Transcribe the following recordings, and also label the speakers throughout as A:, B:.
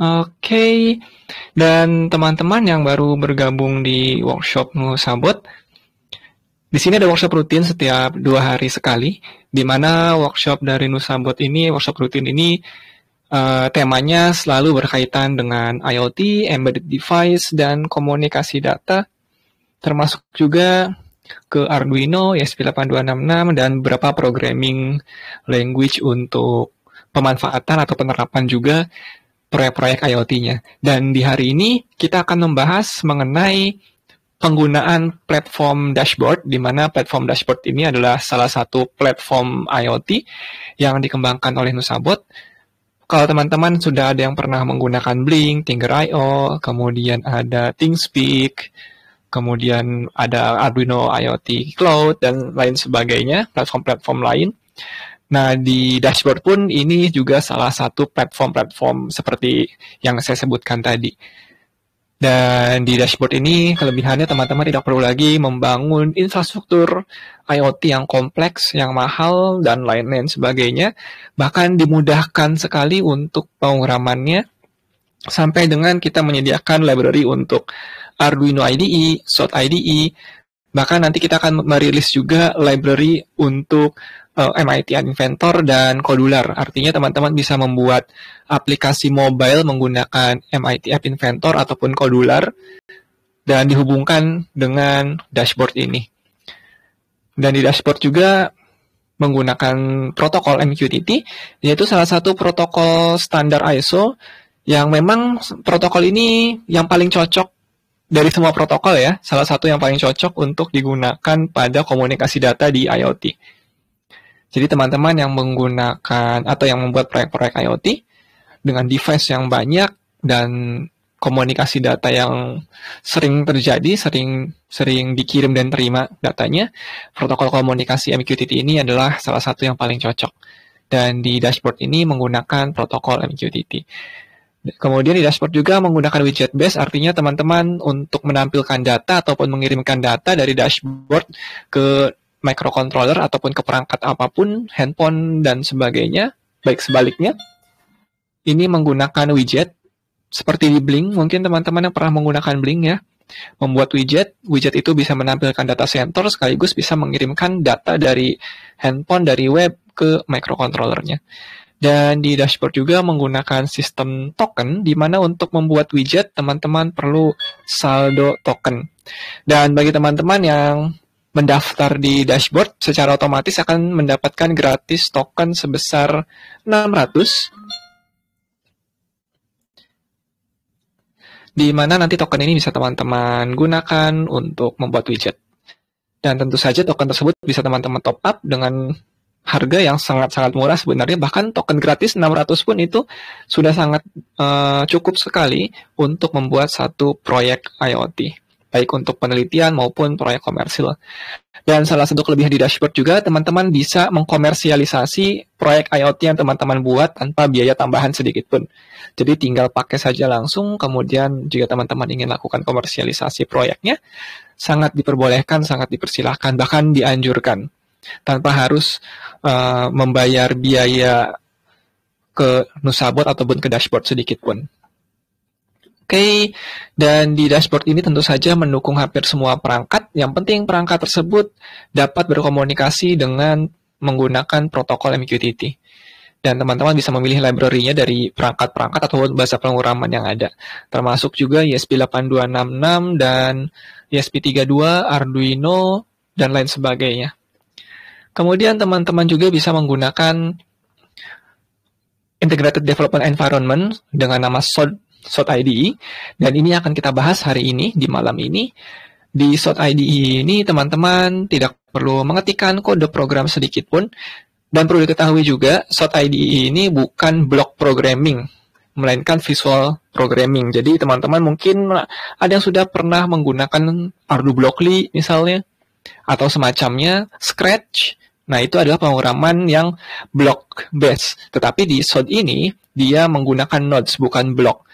A: Oke, dan teman-teman yang baru bergabung di workshop Nusabot, di sini ada workshop rutin setiap dua hari sekali, di mana workshop dari Nusabot ini, workshop rutin ini, uh, temanya selalu berkaitan dengan IoT, embedded device, dan komunikasi data, termasuk juga ke Arduino, ESP8266, dan beberapa programming language untuk pemanfaatan atau penerapan juga proyek-proyek IoT-nya. Dan di hari ini kita akan membahas mengenai penggunaan platform dashboard, di mana platform dashboard ini adalah salah satu platform IoT yang dikembangkan oleh Nusabot. Kalau teman-teman sudah ada yang pernah menggunakan Blink, TinkerIO, kemudian ada ThingSpeak, kemudian ada Arduino IoT Cloud, dan lain sebagainya, platform-platform lain, Nah, di dashboard pun ini juga salah satu platform-platform seperti yang saya sebutkan tadi. Dan di dashboard ini kelebihannya teman-teman tidak perlu lagi membangun infrastruktur IoT yang kompleks, yang mahal, dan lain-lain sebagainya. Bahkan dimudahkan sekali untuk penguramannya sampai dengan kita menyediakan library untuk Arduino IDE, SOT IDE, bahkan nanti kita akan merilis juga library untuk uh, eh, MIT Inventor dan Codular. Artinya teman-teman bisa membuat aplikasi mobile menggunakan MIT App Inventor ataupun Codular dan dihubungkan dengan dashboard ini. Dan di dashboard juga menggunakan protokol MQTT, yaitu salah satu protokol standar ISO yang memang protokol ini yang paling cocok dari semua protokol ya, salah satu yang paling cocok untuk digunakan pada komunikasi data di IoT. Jadi teman-teman yang menggunakan atau yang membuat proyek-proyek IoT dengan device yang banyak dan komunikasi data yang sering terjadi, sering sering dikirim dan terima datanya, protokol komunikasi MQTT ini adalah salah satu yang paling cocok. Dan di dashboard ini menggunakan protokol MQTT. Kemudian di dashboard juga menggunakan widget base, artinya teman-teman untuk menampilkan data ataupun mengirimkan data dari dashboard ke microcontroller ataupun ke perangkat apapun, handphone dan sebagainya, baik sebaliknya. Ini menggunakan widget seperti di Blink, mungkin teman-teman yang pernah menggunakan Blink ya, membuat widget, widget itu bisa menampilkan data center sekaligus bisa mengirimkan data dari handphone dari web ke microcontrollernya. Dan di dashboard juga menggunakan sistem token, di mana untuk membuat widget teman-teman perlu saldo token. Dan bagi teman-teman yang mendaftar di dashboard secara otomatis akan mendapatkan gratis token sebesar 600 di mana nanti token ini bisa teman-teman gunakan untuk membuat widget. Dan tentu saja token tersebut bisa teman-teman top up dengan harga yang sangat-sangat murah sebenarnya bahkan token gratis 600 pun itu sudah sangat uh, cukup sekali untuk membuat satu proyek IoT baik untuk penelitian maupun proyek komersil. Dan salah satu kelebihan di dashboard juga, teman-teman bisa mengkomersialisasi proyek IoT yang teman-teman buat tanpa biaya tambahan sedikit pun. Jadi tinggal pakai saja langsung, kemudian jika teman-teman ingin lakukan komersialisasi proyeknya, sangat diperbolehkan, sangat dipersilahkan, bahkan dianjurkan. Tanpa harus uh, membayar biaya ke Nusabot ataupun ke dashboard sedikit pun. Oke, dan di dashboard ini tentu saja mendukung hampir semua perangkat. Yang penting perangkat tersebut dapat berkomunikasi dengan menggunakan protokol MQTT. Dan teman-teman bisa memilih library-nya dari perangkat-perangkat atau bahasa penguraman yang ada. Termasuk juga ESP8266 dan ESP32, Arduino, dan lain sebagainya. Kemudian teman-teman juga bisa menggunakan Integrated Development Environment dengan nama SOD SOT ID dan ini akan kita bahas hari ini di malam ini. Di SOT ID ini teman-teman tidak perlu mengetikkan kode program sedikit pun dan perlu diketahui juga SOT ID ini bukan block programming melainkan visual programming. Jadi teman-teman mungkin ada yang sudah pernah menggunakan Arduino Blockly misalnya atau semacamnya Scratch Nah, itu adalah pengograman yang block based. Tetapi di SOD ini dia menggunakan nodes bukan block.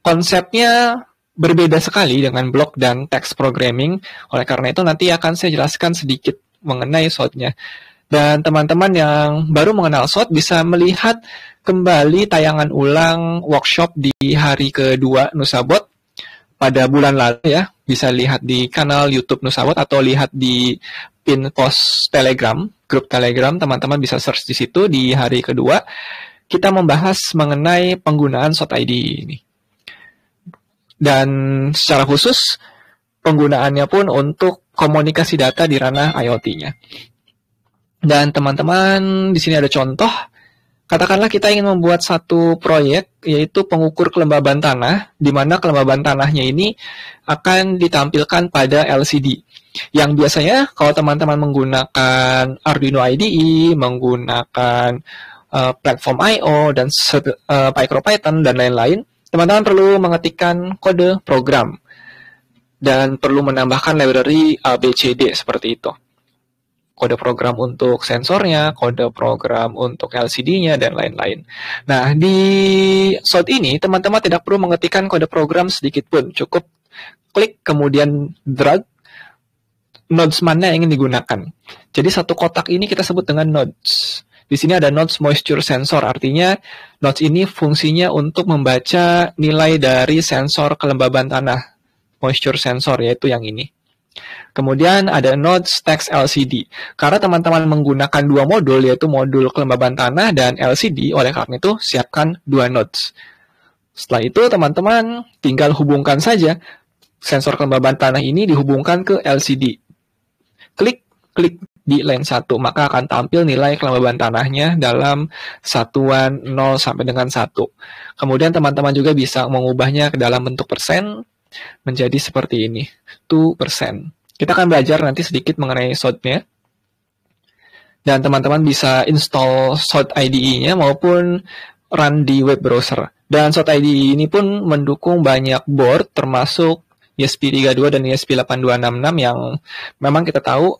A: Konsepnya berbeda sekali dengan block dan text programming. Oleh karena itu nanti akan saya jelaskan sedikit mengenai SOD-nya. Dan teman-teman yang baru mengenal SOD bisa melihat kembali tayangan ulang workshop di hari kedua Nusabot pada bulan lalu ya. Bisa lihat di kanal YouTube Nusabot atau lihat di pin post Telegram grup Telegram, teman-teman bisa search di situ di hari kedua. Kita membahas mengenai penggunaan SOT ID ini. Dan secara khusus, penggunaannya pun untuk komunikasi data di ranah IoT-nya. Dan teman-teman, di sini ada contoh. Katakanlah kita ingin membuat satu proyek, yaitu pengukur kelembaban tanah, di mana kelembaban tanahnya ini akan ditampilkan pada LCD yang biasanya kalau teman-teman menggunakan Arduino IDE, menggunakan uh, platform IO dan uh, eh, MicroPython dan lain-lain, teman-teman perlu mengetikkan kode program dan perlu menambahkan library ABCD seperti itu. Kode program untuk sensornya, kode program untuk LCD-nya, dan lain-lain. Nah, di slot ini, teman-teman tidak perlu mengetikkan kode program sedikit pun. Cukup klik, kemudian drag, nodes mana yang ingin digunakan. Jadi satu kotak ini kita sebut dengan nodes. Di sini ada nodes moisture sensor, artinya nodes ini fungsinya untuk membaca nilai dari sensor kelembaban tanah, moisture sensor yaitu yang ini. Kemudian ada nodes text LCD. Karena teman-teman menggunakan dua modul yaitu modul kelembaban tanah dan LCD, oleh karena itu siapkan dua nodes. Setelah itu teman-teman tinggal hubungkan saja sensor kelembaban tanah ini dihubungkan ke LCD klik klik di line 1 maka akan tampil nilai kelembaban tanahnya dalam satuan 0 sampai dengan 1. Kemudian teman-teman juga bisa mengubahnya ke dalam bentuk persen menjadi seperti ini, 2%. Kita akan belajar nanti sedikit mengenai shortnya. nya Dan teman-teman bisa install short IDE-nya maupun run di web browser. Dan short IDE e ini pun mendukung banyak board termasuk ESP32 dan ESP8266 yang memang kita tahu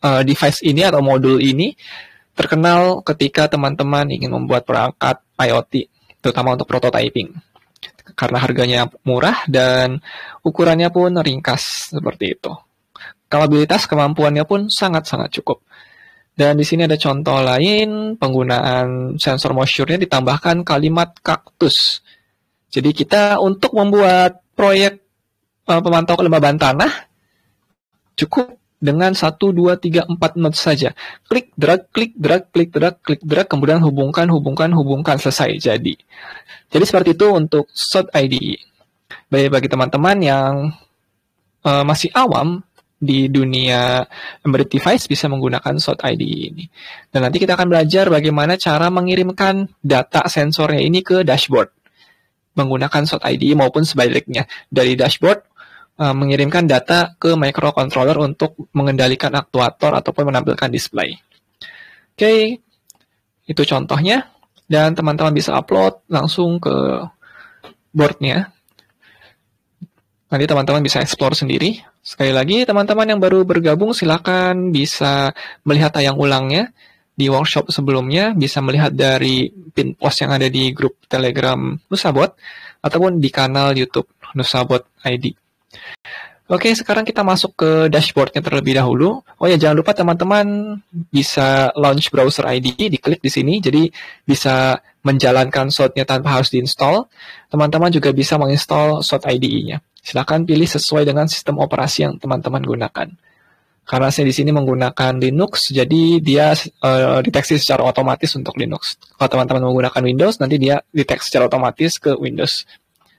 A: uh, device ini atau modul ini terkenal ketika teman-teman ingin membuat perangkat IoT, terutama untuk prototyping. Karena harganya murah dan ukurannya pun ringkas seperti itu. Kapabilitas kemampuannya pun sangat-sangat cukup. Dan di sini ada contoh lain, penggunaan sensor moisture-nya ditambahkan kalimat kaktus. Jadi kita untuk membuat proyek Eh, pemantau kelembaban tanah cukup dengan 1, 2, 3, 4 notes saja. Klik, drag, klik, drag, klik, drag, klik, drag, kemudian hubungkan, hubungkan, hubungkan, selesai. Jadi, jadi seperti itu untuk short ID Baik bagi teman-teman yang uh, masih awam di dunia embedded device bisa menggunakan short ID ini. Dan nanti kita akan belajar bagaimana cara mengirimkan data sensornya ini ke dashboard menggunakan short ID maupun sebaliknya. Dari dashboard Eh, mengirimkan data ke microcontroller untuk mengendalikan aktuator ataupun menampilkan display. Oke, okay, itu contohnya. Dan teman-teman bisa upload langsung ke boardnya. Nanti teman-teman bisa explore sendiri. Sekali lagi, teman-teman yang baru bergabung silakan bisa melihat tayang ulangnya di workshop sebelumnya, bisa melihat dari pin post yang ada di grup Telegram Nusabot, ataupun di kanal YouTube Nusabot ID. Oke, sekarang kita masuk ke dashboardnya terlebih dahulu. Oh ya, jangan lupa teman-teman bisa launch browser ID, diklik di sini, jadi bisa menjalankan sot tanpa harus diinstall. Teman-teman juga bisa menginstall SOT id nya Silahkan pilih sesuai dengan sistem operasi yang teman-teman gunakan. Karena saya di sini menggunakan Linux, jadi dia uh, deteksi secara otomatis untuk Linux. Kalau teman-teman menggunakan Windows, nanti dia deteksi secara otomatis ke Windows.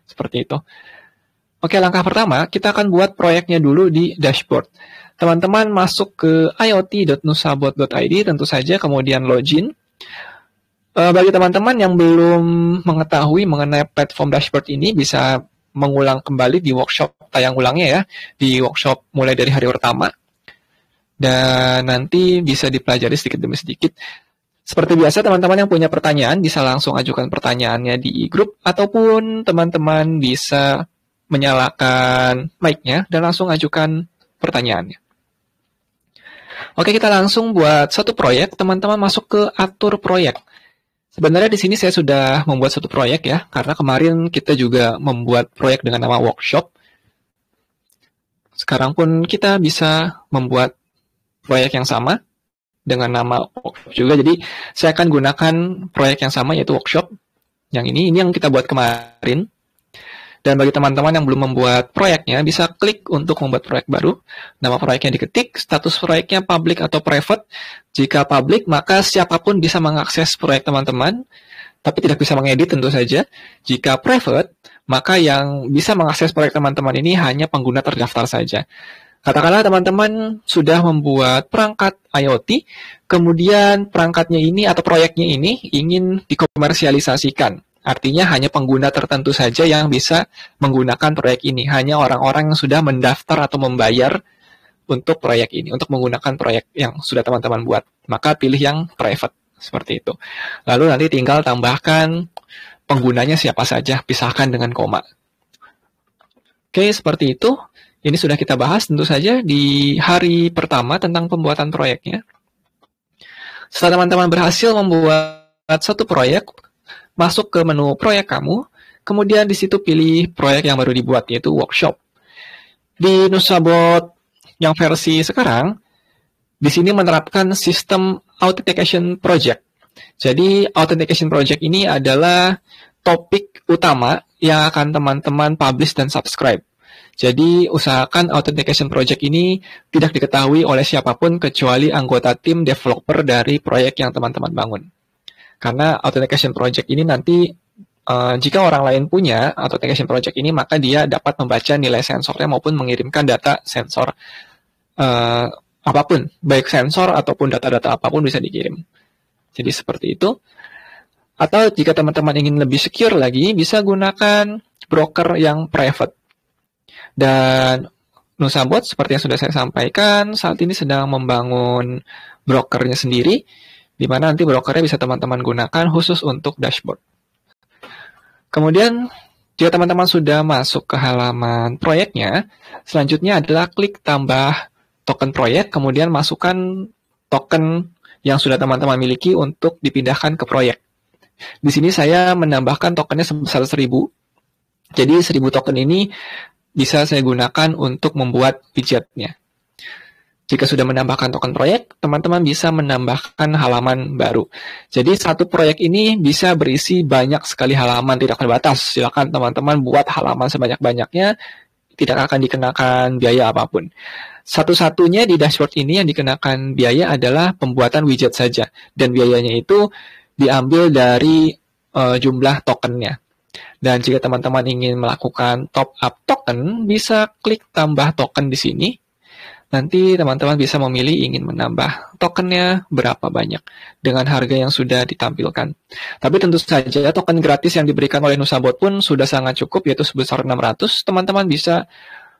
A: Seperti itu. Oke, langkah pertama kita akan buat proyeknya dulu di dashboard. Teman-teman masuk ke iot.nusabot.id tentu saja kemudian login. E, bagi teman-teman yang belum mengetahui mengenai platform dashboard ini bisa mengulang kembali di workshop tayang ulangnya ya, di workshop mulai dari hari pertama. Dan nanti bisa dipelajari sedikit demi sedikit. Seperti biasa, teman-teman yang punya pertanyaan bisa langsung ajukan pertanyaannya di grup ataupun teman-teman bisa menyalakan mic-nya dan langsung ajukan pertanyaannya. Oke, kita langsung buat satu proyek. Teman-teman masuk ke atur proyek. Sebenarnya di sini saya sudah membuat satu proyek ya, karena kemarin kita juga membuat proyek dengan nama workshop. Sekarang pun kita bisa membuat proyek yang sama dengan nama workshop juga. Jadi saya akan gunakan proyek yang sama yaitu workshop. Yang ini, ini yang kita buat kemarin. Dan bagi teman-teman yang belum membuat proyeknya, bisa klik untuk membuat proyek baru. Nama proyeknya diketik, status proyeknya public atau private. Jika public, maka siapapun bisa mengakses proyek teman-teman, tapi tidak bisa mengedit tentu saja. Jika private, maka yang bisa mengakses proyek teman-teman ini hanya pengguna terdaftar saja. Katakanlah teman-teman sudah membuat perangkat IoT, kemudian perangkatnya ini atau proyeknya ini ingin dikomersialisasikan. Artinya hanya pengguna tertentu saja yang bisa menggunakan proyek ini. Hanya orang-orang yang sudah mendaftar atau membayar untuk proyek ini, untuk menggunakan proyek yang sudah teman-teman buat. Maka pilih yang private, seperti itu. Lalu nanti tinggal tambahkan penggunanya siapa saja, pisahkan dengan koma. Oke, seperti itu. Ini sudah kita bahas tentu saja di hari pertama tentang pembuatan proyeknya. Setelah teman-teman berhasil membuat satu proyek, masuk ke menu proyek kamu, kemudian di situ pilih proyek yang baru dibuat, yaitu workshop. Di Nusabot yang versi sekarang, di sini menerapkan sistem authentication project. Jadi, authentication project ini adalah topik utama yang akan teman-teman publish dan subscribe. Jadi, usahakan authentication project ini tidak diketahui oleh siapapun kecuali anggota tim developer dari proyek yang teman-teman bangun. Karena authentication project ini nanti Uh, jika orang lain punya authentication project ini, maka dia dapat membaca nilai sensornya maupun mengirimkan data sensor uh, apapun, baik sensor ataupun data-data apapun bisa dikirim. Jadi seperti itu. Atau jika teman-teman ingin lebih secure lagi, bisa gunakan broker yang private. Dan Nusabot, seperti yang sudah saya sampaikan, saat ini sedang membangun brokernya sendiri di mana nanti brokernya bisa teman-teman gunakan khusus untuk dashboard. Kemudian, jika teman-teman sudah masuk ke halaman proyeknya, selanjutnya adalah klik tambah token proyek, kemudian masukkan token yang sudah teman-teman miliki untuk dipindahkan ke proyek. Di sini saya menambahkan tokennya sebesar 1000. Jadi 1000 token ini bisa saya gunakan untuk membuat widgetnya. Jika sudah menambahkan token proyek, teman-teman bisa menambahkan halaman baru. Jadi satu proyek ini bisa berisi banyak sekali halaman, tidak terbatas. Silakan teman-teman buat halaman sebanyak-banyaknya, tidak akan dikenakan biaya apapun. Satu-satunya di dashboard ini yang dikenakan biaya adalah pembuatan widget saja. Dan biayanya itu diambil dari uh, jumlah tokennya. Dan jika teman-teman ingin melakukan top up token, bisa klik tambah token di sini Nanti teman-teman bisa memilih ingin menambah tokennya berapa banyak dengan harga yang sudah ditampilkan. Tapi tentu saja token gratis yang diberikan oleh Nusabot pun sudah sangat cukup yaitu sebesar 600. Teman-teman bisa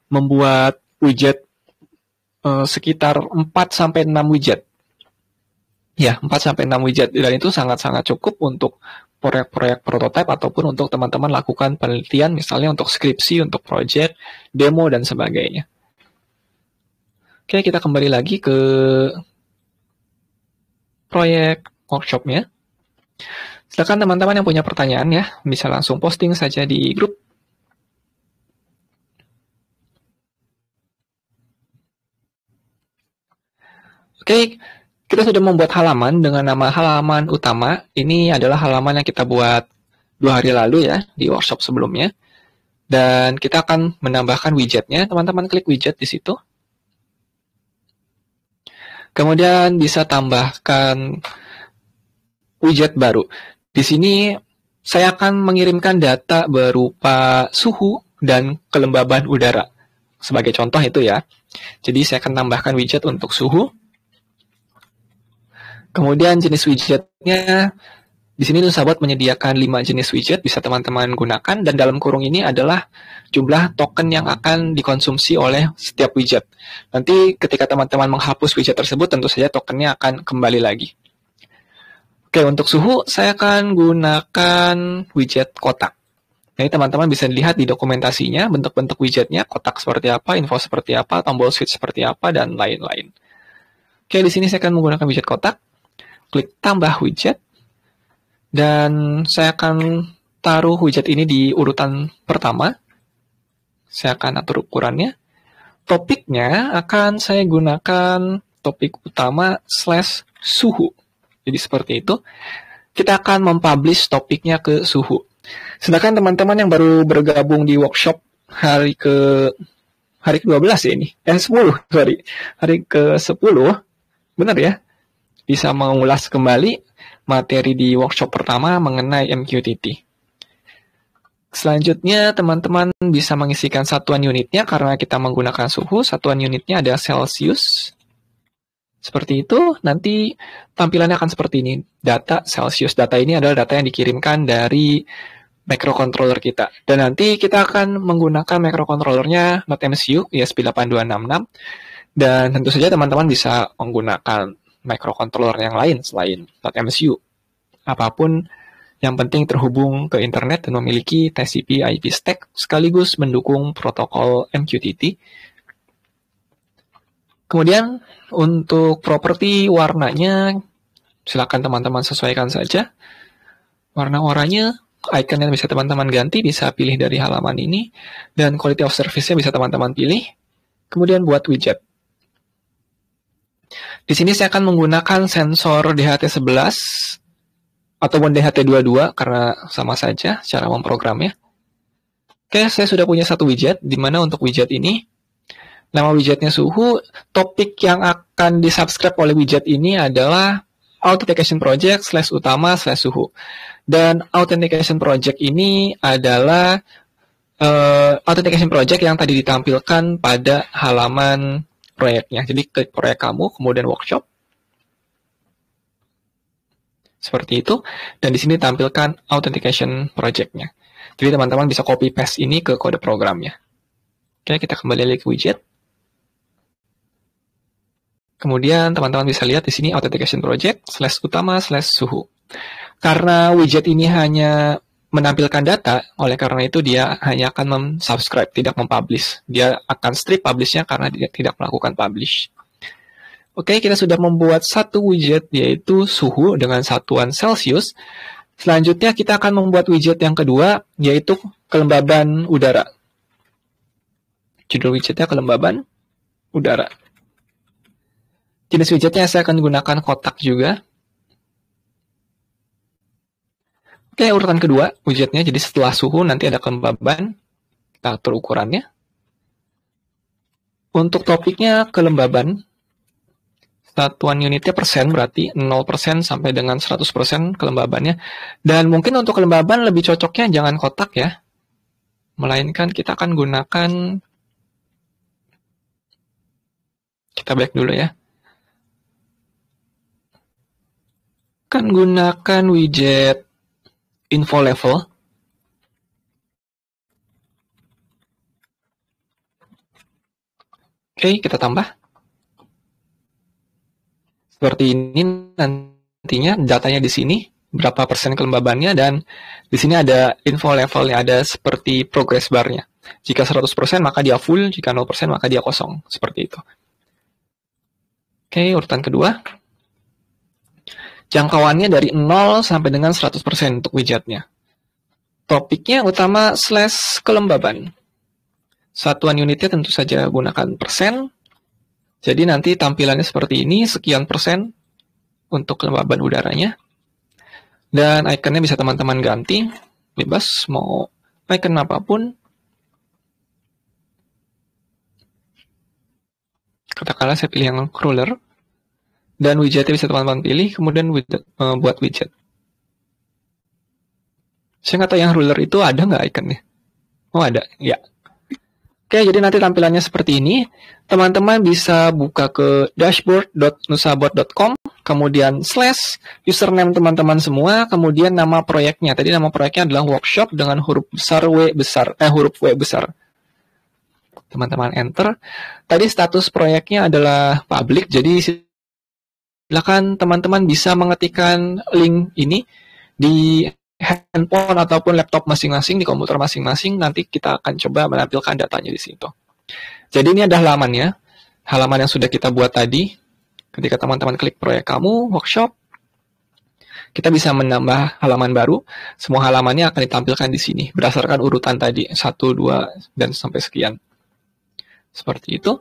A: membuat widget eh, sekitar 4 sampai 6 widget. Ya, 4 sampai 6 widget dan itu sangat-sangat cukup untuk proyek-proyek prototipe ataupun untuk teman-teman lakukan penelitian misalnya untuk skripsi, untuk project, demo dan sebagainya. Oke, kita kembali lagi ke proyek workshopnya. Silakan teman-teman yang punya pertanyaan ya, bisa langsung posting saja di grup. Oke, kita sudah membuat halaman dengan nama halaman utama. Ini adalah halaman yang kita buat dua hari lalu ya, di workshop sebelumnya. Dan kita akan menambahkan widgetnya. Teman-teman klik widget di situ. Kemudian bisa tambahkan widget baru. Di sini saya akan mengirimkan data berupa suhu dan kelembaban udara. Sebagai contoh itu ya. Jadi saya akan tambahkan widget untuk suhu. Kemudian jenis widgetnya di sini sahabat menyediakan 5 jenis widget bisa teman-teman gunakan dan dalam kurung ini adalah jumlah token yang akan dikonsumsi oleh setiap widget. Nanti ketika teman-teman menghapus widget tersebut tentu saja tokennya akan kembali lagi. Oke, untuk suhu saya akan gunakan widget kotak. Jadi teman-teman bisa lihat di dokumentasinya bentuk-bentuk widgetnya, kotak seperti apa, info seperti apa, tombol switch seperti apa, dan lain-lain. Oke, di sini saya akan menggunakan widget kotak. Klik tambah widget dan saya akan taruh widget ini di urutan pertama. Saya akan atur ukurannya. Topiknya akan saya gunakan topik utama slash suhu. Jadi seperti itu. Kita akan mempublish topiknya ke suhu. Sedangkan teman-teman yang baru bergabung di workshop hari ke hari ke-12 ya ini. Eh 10, sorry. Hari ke-10. Benar ya? Bisa mengulas kembali materi di workshop pertama mengenai MQTT. Selanjutnya, teman-teman bisa mengisikan satuan unitnya karena kita menggunakan suhu. Satuan unitnya ada Celsius. Seperti itu, nanti tampilannya akan seperti ini. Data Celsius. Data ini adalah data yang dikirimkan dari microcontroller kita. Dan nanti kita akan menggunakan microcontrollernya NotMCU ESP8266. Dan tentu saja teman-teman bisa menggunakan microcontroller yang lain selain slot MCU. Apapun yang penting terhubung ke internet dan memiliki TCP IP stack sekaligus mendukung protokol MQTT. Kemudian untuk properti warnanya silakan teman-teman sesuaikan saja. Warna oranye icon yang bisa teman-teman ganti bisa pilih dari halaman ini dan quality of service-nya bisa teman-teman pilih. Kemudian buat widget. Di sini saya akan menggunakan sensor DHT11 ataupun DHT22 karena sama saja cara memprogramnya. Oke, saya sudah punya satu widget, di mana untuk widget ini, nama widgetnya suhu, topik yang akan disubscribe oleh widget ini adalah authentication project slash utama slash suhu. Dan authentication project ini adalah uh, authentication project yang tadi ditampilkan pada halaman proyeknya. Jadi klik proyek kamu, kemudian workshop. Seperti itu. Dan di sini tampilkan authentication project Jadi teman-teman bisa copy paste ini ke kode programnya. Oke, kita kembali lagi ke widget. Kemudian teman-teman bisa lihat di sini authentication project slash utama slash suhu. Karena widget ini hanya menampilkan data, oleh karena itu dia hanya akan subscribe, tidak mempublish. Dia akan strip publishnya karena dia tidak melakukan publish. Oke, kita sudah membuat satu widget yaitu suhu dengan satuan Celsius. Selanjutnya kita akan membuat widget yang kedua yaitu kelembaban udara. Judul widgetnya kelembaban udara. Jenis widgetnya saya akan gunakan kotak juga. Oke, urutan kedua widgetnya Jadi setelah suhu nanti ada kelembaban. Kita atur ukurannya. Untuk topiknya kelembaban, satuan unitnya persen berarti 0% sampai dengan 100% kelembabannya. Dan mungkin untuk kelembaban lebih cocoknya jangan kotak ya. Melainkan kita akan gunakan kita back dulu ya. Kan gunakan widget info level Oke, kita tambah. Seperti ini nantinya datanya di sini berapa persen kelembabannya dan di sini ada info levelnya ada seperti progress bar-nya. Jika 100% maka dia full, jika 0% maka dia kosong, seperti itu. Oke, urutan kedua. Jangkauannya dari 0 sampai dengan 100% untuk widgetnya. Topiknya utama slash kelembaban. Satuan unitnya tentu saja gunakan persen. Jadi nanti tampilannya seperti ini, sekian persen untuk kelembaban udaranya. Dan ikonnya bisa teman-teman ganti, bebas mau icon apapun. Katakanlah saya pilih yang crawler dan widgetnya bisa teman-teman pilih, kemudian widget, uh, buat widget. Saya nggak tahu yang ruler itu ada nggak ikonnya? Oh ada, ya. Oke, jadi nanti tampilannya seperti ini. Teman-teman bisa buka ke dashboard.nusabot.com, kemudian slash username teman-teman semua, kemudian nama proyeknya. Tadi nama proyeknya adalah workshop dengan huruf besar W besar, eh huruf W besar teman-teman enter. Tadi status proyeknya adalah public, jadi silakan teman-teman bisa mengetikkan link ini di handphone ataupun laptop masing-masing di komputer masing-masing. Nanti kita akan coba menampilkan datanya di situ. Jadi ini adalah halamannya, halaman yang sudah kita buat tadi. Ketika teman-teman klik proyek kamu, workshop, kita bisa menambah halaman baru. Semua halamannya akan ditampilkan di sini berdasarkan urutan tadi, 1, 2, dan sampai sekian. Seperti itu.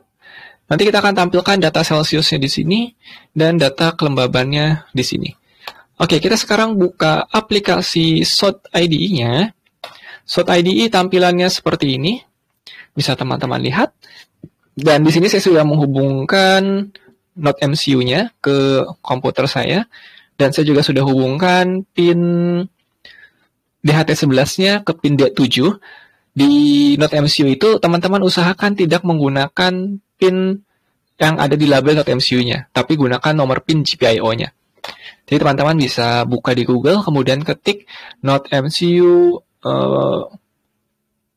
A: Nanti kita akan tampilkan data Celsiusnya di sini dan data kelembabannya di sini. Oke, kita sekarang buka aplikasi SOT IDE-nya. SOT IDE tampilannya seperti ini. Bisa teman-teman lihat. Dan di sini saya sudah menghubungkan Node MCU-nya ke komputer saya. Dan saya juga sudah hubungkan pin DHT11-nya ke pin D7. Di Node MCU itu teman-teman usahakan tidak menggunakan pin yang ada di label not MCU-nya, tapi gunakan nomor pin GPIO-nya. Jadi teman-teman bisa buka di Google, kemudian ketik not MCU uh, eh,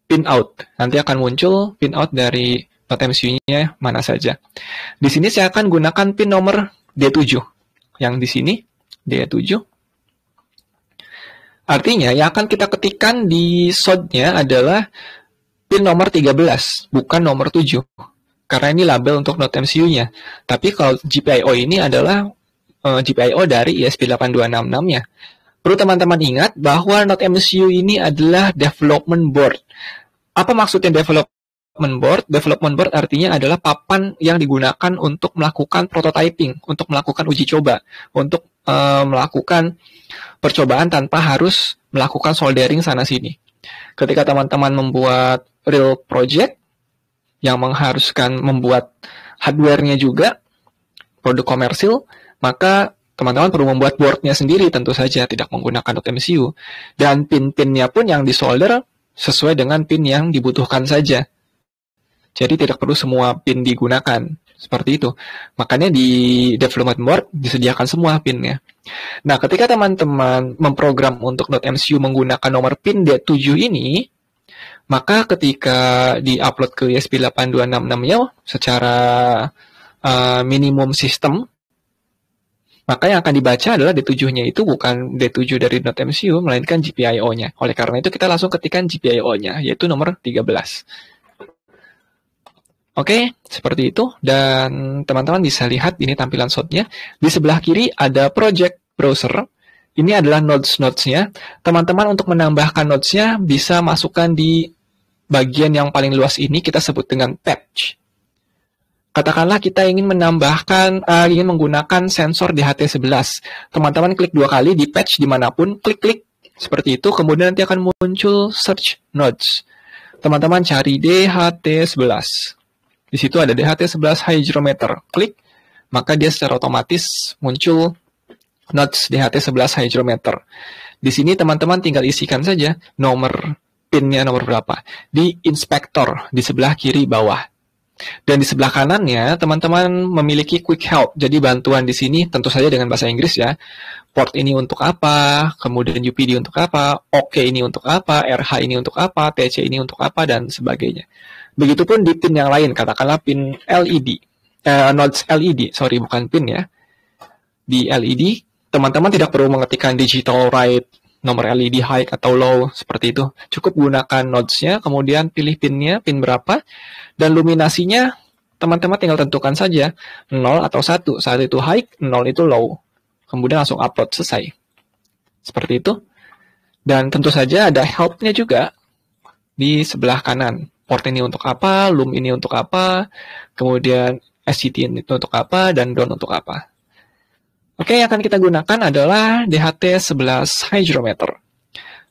A: pin out. Nanti akan muncul pin out dari not MCU-nya mana saja. Di sini saya akan gunakan pin nomor D7. Yang di sini D7. Artinya yang akan kita ketikkan di SOD-nya adalah pin nomor 13, bukan nomor 7 karena ini label untuk node MCU-nya. Tapi kalau GPIO ini adalah uh, eh, GPIO dari ESP8266-nya. Perlu teman-teman ingat bahwa node MCU ini adalah development board. Apa maksudnya development board? Development board artinya adalah papan yang digunakan untuk melakukan prototyping, untuk melakukan uji coba, untuk uh, melakukan percobaan tanpa harus melakukan soldering sana-sini. Ketika teman-teman membuat real project, yang mengharuskan membuat hardware-nya juga produk komersil, maka teman-teman perlu membuat board-nya sendiri tentu saja tidak menggunakan dot MCU dan pin-pinnya pun yang disolder sesuai dengan pin yang dibutuhkan saja. Jadi tidak perlu semua pin digunakan seperti itu. Makanya di development board disediakan semua pinnya. Nah, ketika teman-teman memprogram untuk .mcu menggunakan nomor pin D7 ini, maka ketika diupload ke USB 8266-nya secara uh, minimum sistem, maka yang akan dibaca adalah D7-nya itu bukan D7 dari not MCU, melainkan GPIO-nya. Oleh karena itu kita langsung ketikkan GPIO-nya, yaitu nomor 13. Oke, seperti itu. Dan teman-teman bisa lihat ini tampilan shot-nya. Di sebelah kiri ada project browser. Ini adalah nodes nodes nya Teman-teman untuk menambahkan Nodes-nya bisa masukkan di Bagian yang paling luas ini kita sebut dengan patch. Katakanlah kita ingin menambahkan, uh, ingin menggunakan sensor DHT11. Teman-teman klik dua kali di patch dimanapun, klik-klik seperti itu, kemudian nanti akan muncul search nodes. Teman-teman cari DHT11. Di situ ada DHT11 hygrometer. Klik, maka dia secara otomatis muncul nodes DHT11 hygrometer. Di sini teman-teman tinggal isikan saja nomor pinnya nomor berapa? Di inspektor, di sebelah kiri bawah. Dan di sebelah kanannya, teman-teman memiliki quick help. Jadi bantuan di sini tentu saja dengan bahasa Inggris ya. Port ini untuk apa, kemudian UPD untuk apa, OK ini untuk apa, RH ini untuk apa, TC ini untuk apa, dan sebagainya. Begitupun di pin yang lain, katakanlah pin LED. Eh, nodes LED, sorry bukan pin ya. Di LED, teman-teman tidak perlu mengetikkan digital write nomor LED high atau low seperti itu. Cukup gunakan nodesnya, kemudian pilih pinnya, pin berapa, dan luminasinya teman-teman tinggal tentukan saja 0 atau 1. Saat itu high, 0 itu low. Kemudian langsung upload, selesai. Seperti itu. Dan tentu saja ada help-nya juga di sebelah kanan. Port ini untuk apa, lum ini untuk apa, kemudian SCT ini untuk apa, dan down untuk apa. Oke, yang akan kita gunakan adalah DHT11 Hydrometer.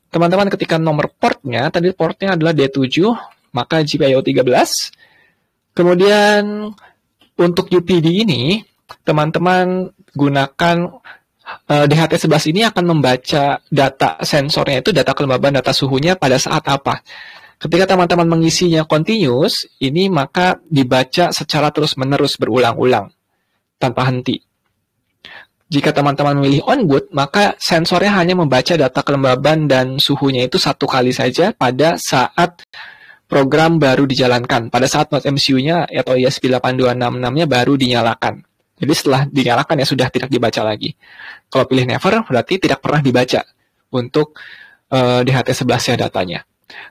A: Teman-teman, ketika nomor portnya, tadi portnya adalah D7, maka GPIO 13. Kemudian, untuk UPD ini, teman-teman gunakan eh, DHT11 ini akan membaca data sensornya itu data kelembaban, data suhunya pada saat apa. Ketika teman-teman mengisinya continuous, ini maka dibaca secara terus-menerus berulang-ulang tanpa henti. Jika teman-teman memilih on-boot, maka sensornya hanya membaca data kelembaban dan suhunya itu satu kali saja pada saat program baru dijalankan. Pada saat not MCU-nya atau ES8266-nya baru dinyalakan. Jadi setelah dinyalakan ya sudah tidak dibaca lagi. Kalau pilih never berarti tidak pernah dibaca untuk uh, eh, DHT11 ya datanya.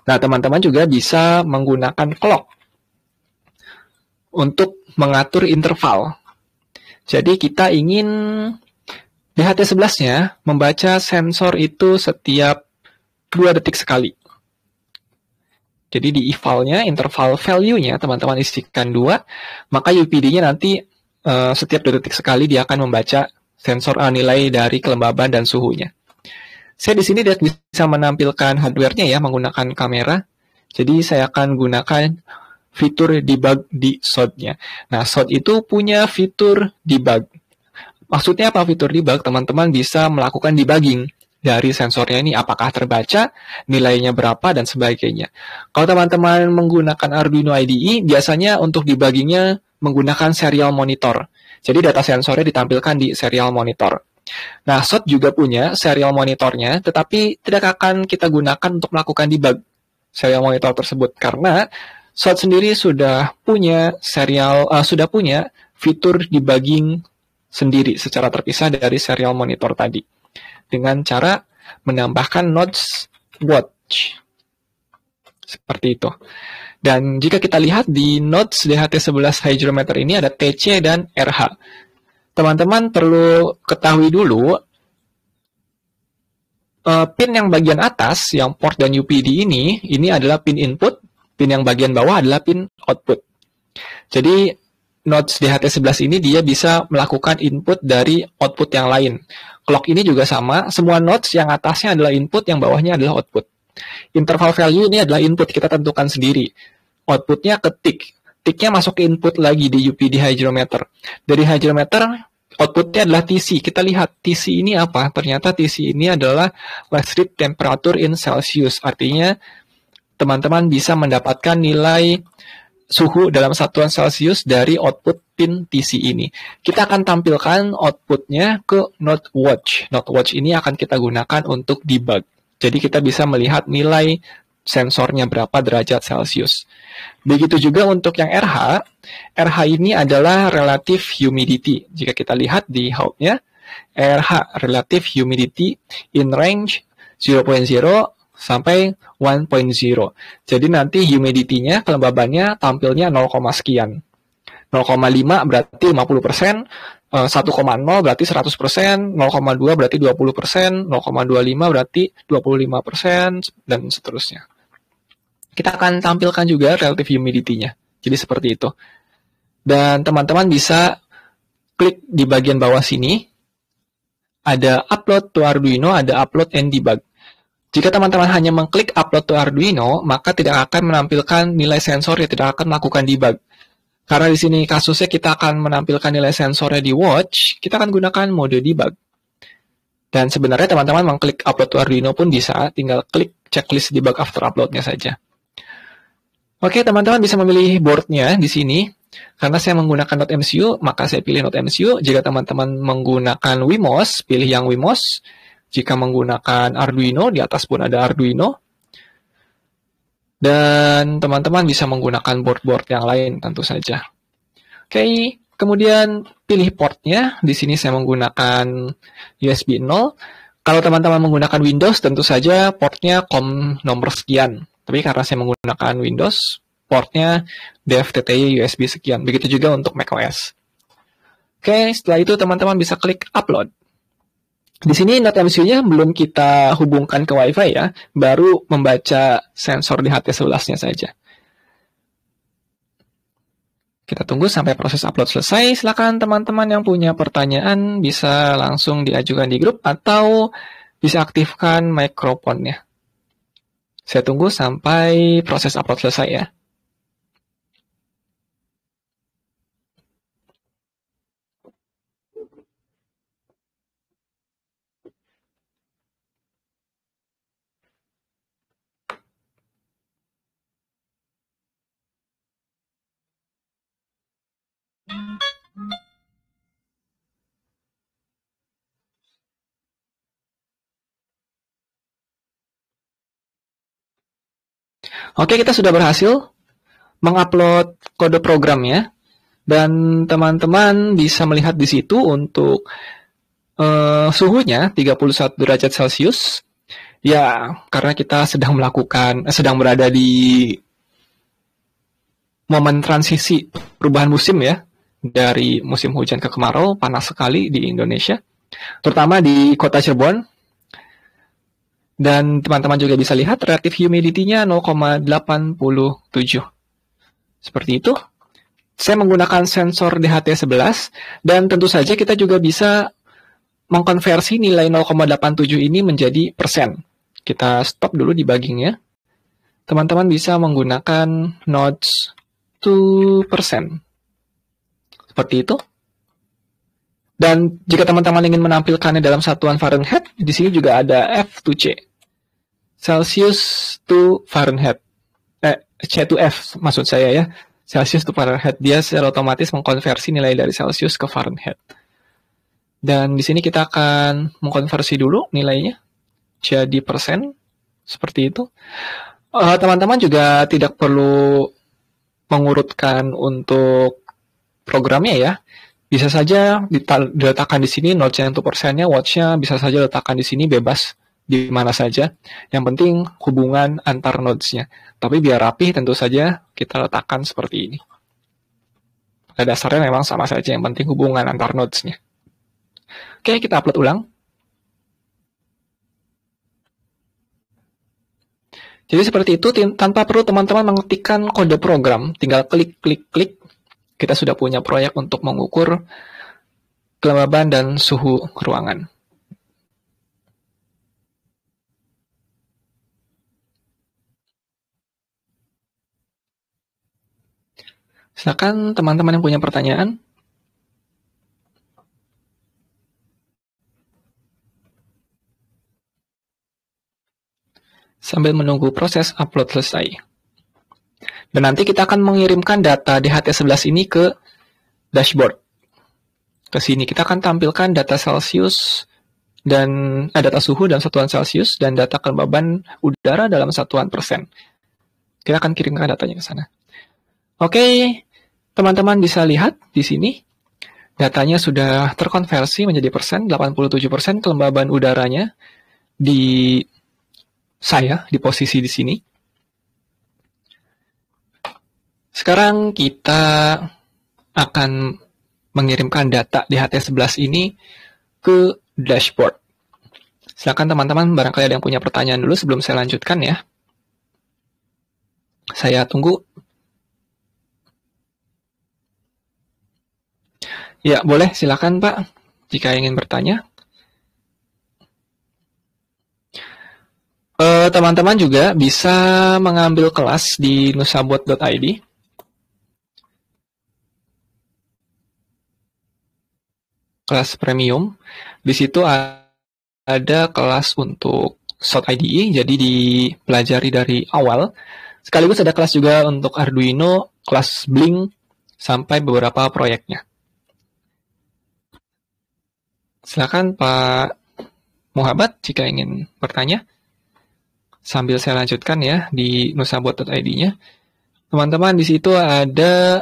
A: Nah, teman-teman juga bisa menggunakan clock untuk mengatur interval. Jadi kita ingin HT11-nya membaca sensor itu setiap 2 detik sekali. Jadi di eval-nya, interval value-nya teman-teman isikan 2, maka UPD-nya nanti uh, setiap 2 detik sekali dia akan membaca sensor A eh, nilai dari kelembaban dan suhunya. Saya di sini tidak bisa menampilkan hardware-nya ya menggunakan kamera. Jadi saya akan gunakan fitur debug di SOD-nya. Nah, SOD itu punya fitur debug. Maksudnya apa fitur debug? Teman-teman bisa melakukan debugging dari sensornya ini apakah terbaca, nilainya berapa, dan sebagainya. Kalau teman-teman menggunakan Arduino IDE, biasanya untuk debuggingnya menggunakan serial monitor. Jadi data sensornya ditampilkan di serial monitor. Nah, SOT juga punya serial monitornya, tetapi tidak akan kita gunakan untuk melakukan debug serial monitor tersebut karena SOT sendiri sudah punya serial uh, sudah punya fitur debugging sendiri secara terpisah dari serial monitor tadi dengan cara menambahkan nodes watch seperti itu. Dan jika kita lihat di nodes DHT11 hydrometer ini ada TC dan RH. Teman-teman perlu ketahui dulu eh, pin yang bagian atas yang port dan UPD ini ini adalah pin input, pin yang bagian bawah adalah pin output. Jadi nodes DHT11 ini dia bisa melakukan input dari output yang lain. Clock ini juga sama, semua nodes yang atasnya adalah input, yang bawahnya adalah output. Interval value ini adalah input, kita tentukan sendiri. Outputnya ketik, tiknya masuk ke input lagi di UPD hydrometer. Dari hydrometer, outputnya adalah TC. Kita lihat TC ini apa? Ternyata TC ini adalah last read temperature in Celsius. Artinya, teman-teman bisa mendapatkan nilai suhu dalam satuan Celsius dari output pin TC ini. Kita akan tampilkan outputnya ke Node Watch. Node Watch ini akan kita gunakan untuk debug. Jadi kita bisa melihat nilai sensornya berapa derajat Celcius. Begitu juga untuk yang RH, RH ini adalah relative humidity. Jika kita lihat di hub-nya, RH relative humidity in range 0.0 sampai 1.0. Jadi nanti humidity-nya, kelembabannya tampilnya 0, sekian. 0,5 berarti 50 persen, 1,0 eh, berarti 100 persen, 0,2 berarti 20 persen, 0,25 berarti 25 persen, dan seterusnya. Kita akan tampilkan juga relative humidity-nya. Jadi seperti itu. Dan teman-teman bisa klik di bagian bawah sini, ada upload to Arduino, ada upload and debug. Jika teman-teman hanya mengklik upload to Arduino, maka tidak akan menampilkan nilai sensor yang tidak akan melakukan debug. Karena di sini kasusnya kita akan menampilkan nilai sensornya di watch, kita akan gunakan mode debug. Dan sebenarnya teman-teman mengklik upload to Arduino pun bisa, tinggal klik checklist debug after uploadnya saja. Oke, teman-teman bisa memilih boardnya di sini. Karena saya menggunakan Node MCU, maka saya pilih Node MCU. Jika teman-teman menggunakan Wemos, pilih yang Wemos jika menggunakan Arduino, di atas pun ada Arduino. Dan teman-teman bisa menggunakan board-board yang lain tentu saja. Oke, kemudian pilih portnya. Di sini saya menggunakan USB 0. Kalau teman-teman menggunakan Windows, tentu saja portnya COM nomor sekian. Tapi karena saya menggunakan Windows, portnya DFTTI USB sekian. Begitu juga untuk macOS. Oke, setelah itu teman-teman bisa klik upload. Di sini not MCU-nya belum kita hubungkan ke WiFi ya, baru membaca sensor di HT11-nya saja. Kita tunggu sampai proses upload selesai. Silakan teman-teman yang punya pertanyaan bisa langsung diajukan di grup atau bisa aktifkan mikrofonnya. Saya tunggu sampai proses upload selesai ya. Oke, kita sudah berhasil mengupload kode programnya dan teman-teman bisa melihat di situ untuk uh, suhunya 31 derajat Celcius. Ya, karena kita sedang melakukan eh, sedang berada di momen transisi perubahan musim ya dari musim hujan ke kemarau panas sekali di Indonesia, terutama di kota Cirebon dan teman-teman juga bisa lihat relative humidity-nya 0,87. Seperti itu. Saya menggunakan sensor DHT11 dan tentu saja kita juga bisa mengkonversi nilai 0,87 ini menjadi persen. Kita stop dulu di buggingnya. Teman-teman bisa menggunakan nodes persen Seperti itu. Dan jika teman-teman ingin menampilkannya dalam satuan Fahrenheit, di sini juga ada F2C. Celsius to Fahrenheit. Eh, C to F maksud saya ya. Celsius to Fahrenheit. Dia secara otomatis mengkonversi nilai dari Celsius ke Fahrenheit. Dan di sini kita akan mengkonversi dulu nilainya jadi persen seperti itu. Eh, teman-teman uh, juga tidak perlu mengurutkan untuk programnya ya. Bisa saja diletakkan di sini notesnya untuk persennya, watchnya bisa saja letakkan di sini bebas di mana saja. Yang penting hubungan antar nodes-nya. Tapi biar rapi tentu saja kita letakkan seperti ini. Pada dasarnya memang sama saja, yang penting hubungan antar nodes-nya. Oke, kita upload ulang. Jadi seperti itu tanpa perlu teman-teman mengetikkan kode program, tinggal klik klik klik. Kita sudah punya proyek untuk mengukur kelembaban dan suhu ruangan. Silakan teman-teman yang punya pertanyaan. Sambil menunggu proses upload selesai. Dan nanti kita akan mengirimkan data DHT11 ini ke dashboard. Ke sini kita akan tampilkan data Celsius dan eh, data suhu dalam satuan Celsius dan data kelembaban udara dalam satuan persen. Kita akan kirimkan datanya ke sana. Oke, Teman-teman bisa lihat di sini, datanya sudah terkonversi menjadi persen, 87 persen kelembaban udaranya di saya, di posisi di sini. Sekarang kita akan mengirimkan data di DHT11 ini ke dashboard. Silakan teman-teman, barangkali ada yang punya pertanyaan dulu sebelum saya lanjutkan ya. Saya tunggu Ya, boleh. Silakan, Pak, jika ingin bertanya. Eh, teman-teman uh, juga bisa mengambil kelas di nusabot.id. Kelas premium. Di situ ada kelas untuk short IDE, jadi dipelajari dari awal. Sekaligus ada kelas juga untuk Arduino, kelas Blink, sampai beberapa proyeknya. Silakan Pak Muhabat jika ingin bertanya. Sambil saya lanjutkan ya di nusabot.id-nya. Teman-teman di situ ada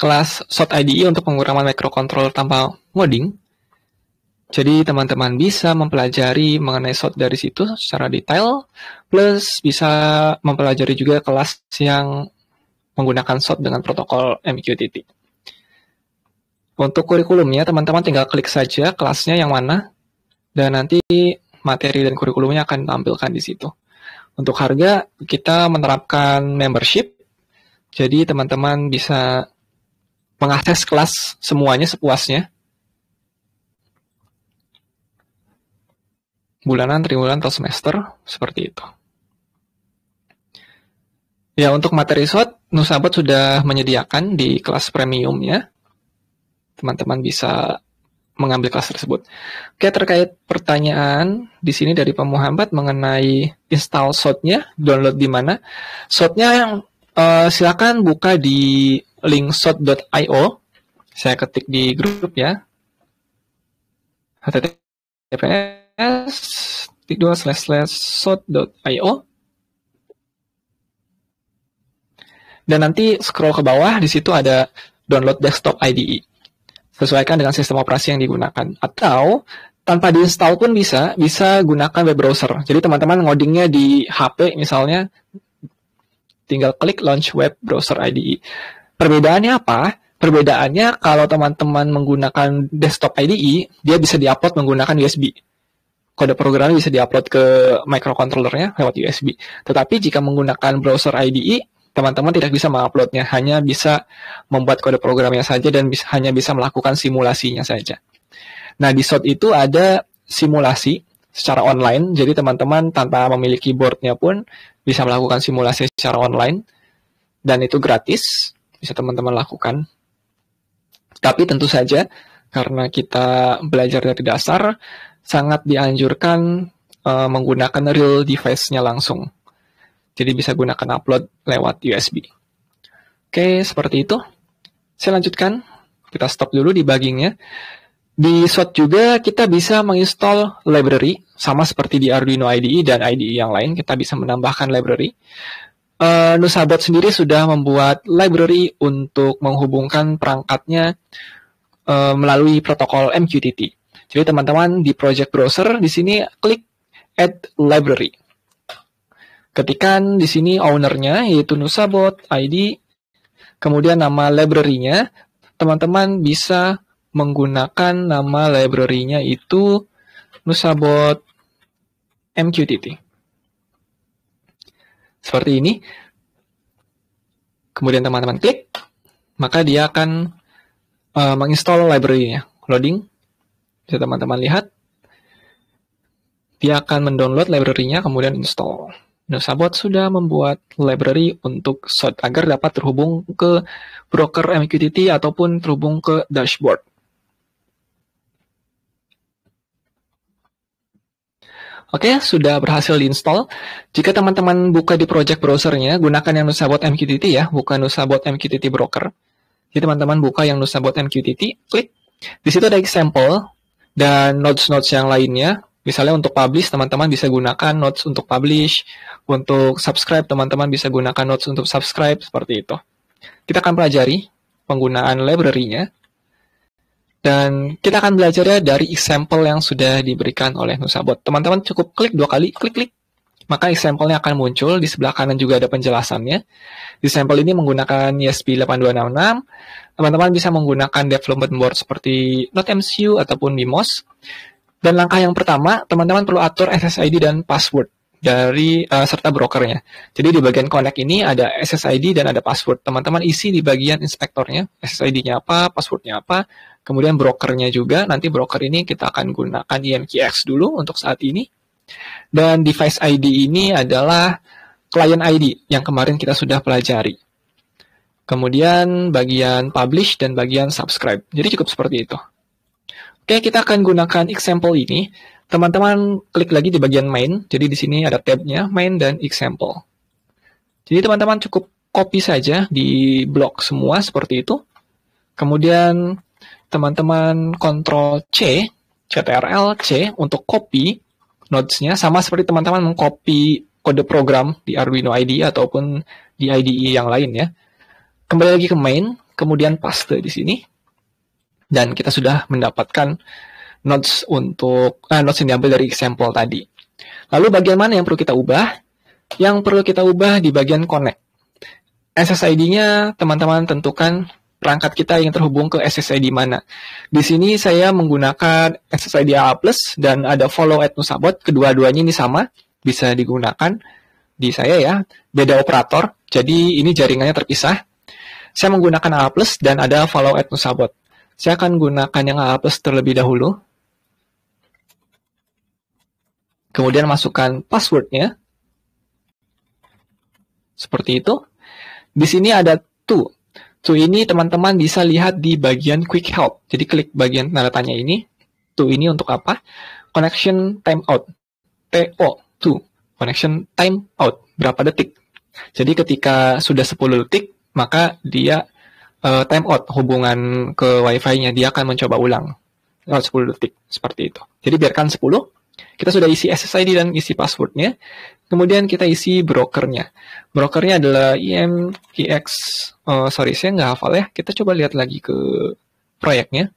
A: kelas SOT IDE untuk pengurangan microcontroller tanpa modding. Jadi teman-teman bisa mempelajari mengenai SOT dari situ secara detail, plus bisa mempelajari juga kelas yang menggunakan SOT dengan protokol MQTT. Untuk kurikulumnya, teman-teman tinggal klik saja kelasnya yang mana, dan nanti materi dan kurikulumnya akan tampilkan di situ. Untuk harga, kita menerapkan membership, jadi teman-teman bisa mengakses kelas semuanya sepuasnya. Bulanan, triwulan, atau semester, seperti itu. Ya, untuk materi SWOT, Nusabat sudah menyediakan di kelas premiumnya. Teman-teman bisa mengambil kelas tersebut. Oke, terkait pertanyaan di sini dari Pak Muhammad mengenai install SWOT-nya, download di mana. SWOT-nya yang uh, eh, silakan buka di link SWOT.io. Saya ketik di grup ya. https://sot.io Dan nanti scroll ke bawah, di situ ada download desktop IDE. Sesuaikan dengan sistem operasi yang digunakan. Atau tanpa diinstal pun bisa, bisa gunakan web browser. Jadi teman-teman ngodingnya di HP misalnya, tinggal klik launch web browser IDE. Perbedaannya apa? Perbedaannya kalau teman-teman menggunakan desktop IDE, dia bisa diupload menggunakan USB. Kode programnya bisa diupload ke microcontrollernya lewat USB. Tetapi jika menggunakan browser IDE, teman-teman tidak bisa menguploadnya, hanya bisa membuat kode programnya saja dan bisa, hanya bisa melakukan simulasinya saja. Nah, di SOT itu ada simulasi secara online, jadi teman-teman tanpa memiliki boardnya pun bisa melakukan simulasi secara online, dan itu gratis, bisa teman-teman lakukan. Tapi tentu saja, karena kita belajar dari dasar, sangat dianjurkan uh, menggunakan real device-nya langsung jadi bisa gunakan upload lewat USB. Oke, seperti itu. Saya lanjutkan. Kita stop dulu di buggingnya. Di SWOT juga kita bisa menginstall library, sama seperti di Arduino IDE dan IDE yang lain, kita bisa menambahkan library. Uh, Nusabot sendiri sudah membuat library untuk menghubungkan perangkatnya uh, melalui protokol MQTT. Jadi teman-teman di project browser di sini klik add library. Ketikan di sini ownernya yaitu Nusabot ID, kemudian nama library-nya. Teman-teman bisa menggunakan nama library-nya itu Nusabot MQTT. Seperti ini. Kemudian teman-teman klik, maka dia akan uh, eh, menginstall library-nya. Loading, bisa teman-teman lihat. Dia akan mendownload library-nya, kemudian install. Nusabot sudah membuat library untuk SOT agar dapat terhubung ke broker MQTT ataupun terhubung ke dashboard. Oke, sudah berhasil diinstal. Jika teman-teman buka di project browsernya, gunakan yang Nusabot MQTT ya, bukan Nusabot MQTT Broker. Jadi teman-teman buka yang Nusabot MQTT, klik. Di situ ada example dan notes-notes yang lainnya. Misalnya untuk publish, teman-teman bisa gunakan notes untuk publish. Untuk subscribe, teman-teman bisa gunakan notes untuk subscribe, seperti itu. Kita akan pelajari penggunaan library-nya. Dan kita akan ya dari example yang sudah diberikan oleh Nusabot. Teman-teman cukup klik dua kali, klik-klik. Maka example-nya akan muncul, di sebelah kanan juga ada penjelasannya. Di sampel ini menggunakan ESP8266, teman-teman bisa menggunakan development board seperti NodeMCU ataupun MIMOS. Dan langkah yang pertama, teman-teman perlu atur SSID dan password dari uh, serta brokernya. Jadi di bagian connect ini ada SSID dan ada password. Teman-teman isi di bagian inspektornya, SSID-nya apa, passwordnya apa, kemudian brokernya juga. Nanti broker ini kita akan gunakan INKX dulu untuk saat ini. Dan device ID ini adalah client ID yang kemarin kita sudah pelajari. Kemudian bagian publish dan bagian subscribe. Jadi cukup seperti itu. Oke, kita akan gunakan example ini. Teman-teman klik lagi di bagian main. Jadi di sini ada tabnya, main dan example. Jadi teman-teman cukup copy saja di blok semua seperti itu. Kemudian teman-teman Ctrl C, CTRL C untuk copy notes-nya sama seperti teman-teman mengcopy kode program di Arduino IDE ataupun di IDE yang lain ya. Kembali lagi ke main, kemudian paste di sini dan kita sudah mendapatkan notes untuk uh, notes yang diambil dari sampel tadi. Lalu bagian mana yang perlu kita ubah? Yang perlu kita ubah di bagian connect. SSID-nya teman-teman tentukan perangkat kita yang terhubung ke SSID mana. Di sini saya menggunakan SSID AA+, dan ada follow at nusabot, kedua-duanya ini sama, bisa digunakan di saya ya, beda operator, jadi ini jaringannya terpisah. Saya menggunakan AA+, dan ada follow at nusabot. Saya akan gunakan yang A++ terlebih dahulu. Kemudian masukkan passwordnya. Seperti itu. Di sini ada to. To ini teman-teman bisa lihat di bagian quick help. Jadi klik bagian tanda tanya ini. To ini untuk apa? Connection timeout. TO, to. Connection timeout. Berapa detik? Jadi ketika sudah 10 detik, maka dia uh, time out hubungan ke wifi-nya dia akan mencoba ulang lewat 10 detik seperti itu jadi biarkan 10 kita sudah isi SSID dan isi passwordnya kemudian kita isi brokernya brokernya adalah IMEX uh, eh, sorry saya nggak hafal ya kita coba lihat lagi ke proyeknya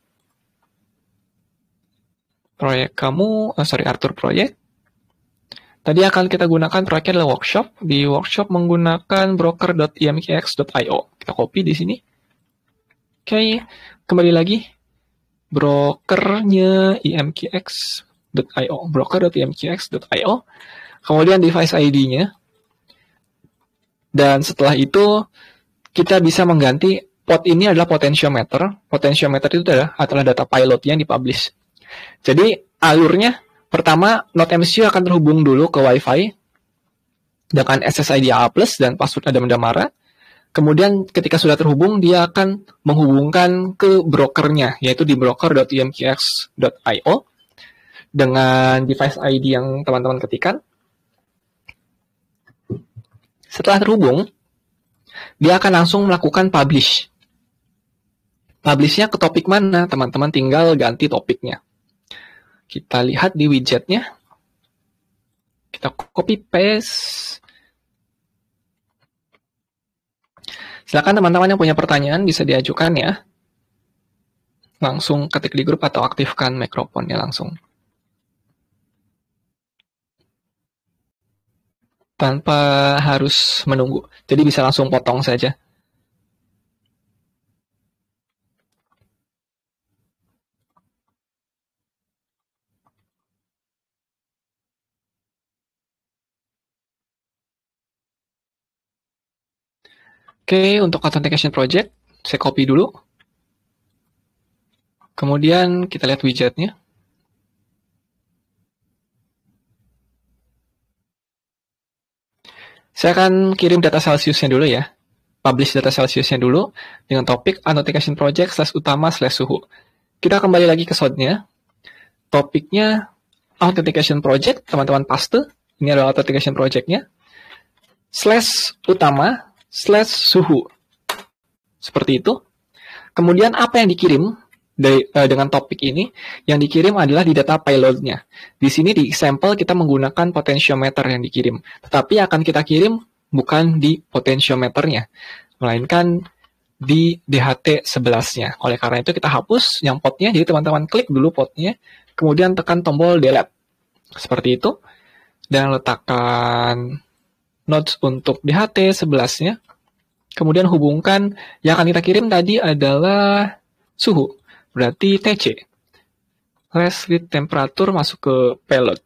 A: proyek kamu uh, sorry Arthur proyek Tadi akan kita gunakan proyeknya adalah workshop. Di workshop menggunakan broker.imkx.io. Kita copy di sini okay, kembali lagi brokernya imqx.io broker.imqx.io kemudian device ID-nya dan setelah itu kita bisa mengganti pot ini adalah potentiometer potentiometer itu adalah adalah data pilot yang dipublish jadi alurnya pertama node MCU akan terhubung dulu ke WiFi dengan SSID A+, dan password ada mendamara. Kemudian ketika sudah terhubung, dia akan menghubungkan ke brokernya, yaitu di broker.umqx.io e dengan device ID yang teman-teman ketikan. Setelah terhubung, dia akan langsung melakukan publish. Publishnya ke topik mana? Teman-teman tinggal ganti topiknya. Kita lihat di widgetnya. Kita copy paste Silakan teman-teman yang punya pertanyaan bisa diajukan ya. Langsung ketik di grup atau aktifkan mikrofonnya langsung. Tanpa harus menunggu. Jadi bisa langsung potong saja. Oke, untuk authentication project, saya copy dulu. Kemudian kita lihat widgetnya. Saya akan kirim data Celsius-nya dulu ya. Publish data Celsius-nya dulu dengan topik authentication project slash utama slash suhu. Kita kembali lagi ke sodnya. Topiknya authentication project, teman-teman paste. Ini adalah authentication project-nya. Slash utama, slash suhu. Seperti itu. Kemudian apa yang dikirim dari, uh, dengan topik ini? Yang dikirim adalah di data payloadnya. Di sini di sampel kita menggunakan potensiometer yang dikirim. Tetapi akan kita kirim bukan di potensiometernya, melainkan di DHT 11-nya. Oleh karena itu kita hapus yang potnya, jadi teman-teman klik dulu potnya, kemudian tekan tombol delete. Seperti itu. Dan letakkan notes untuk DHT 11-nya. Kemudian hubungkan yang akan kita kirim tadi adalah suhu, berarti TC. Rest read temperatur masuk ke payload.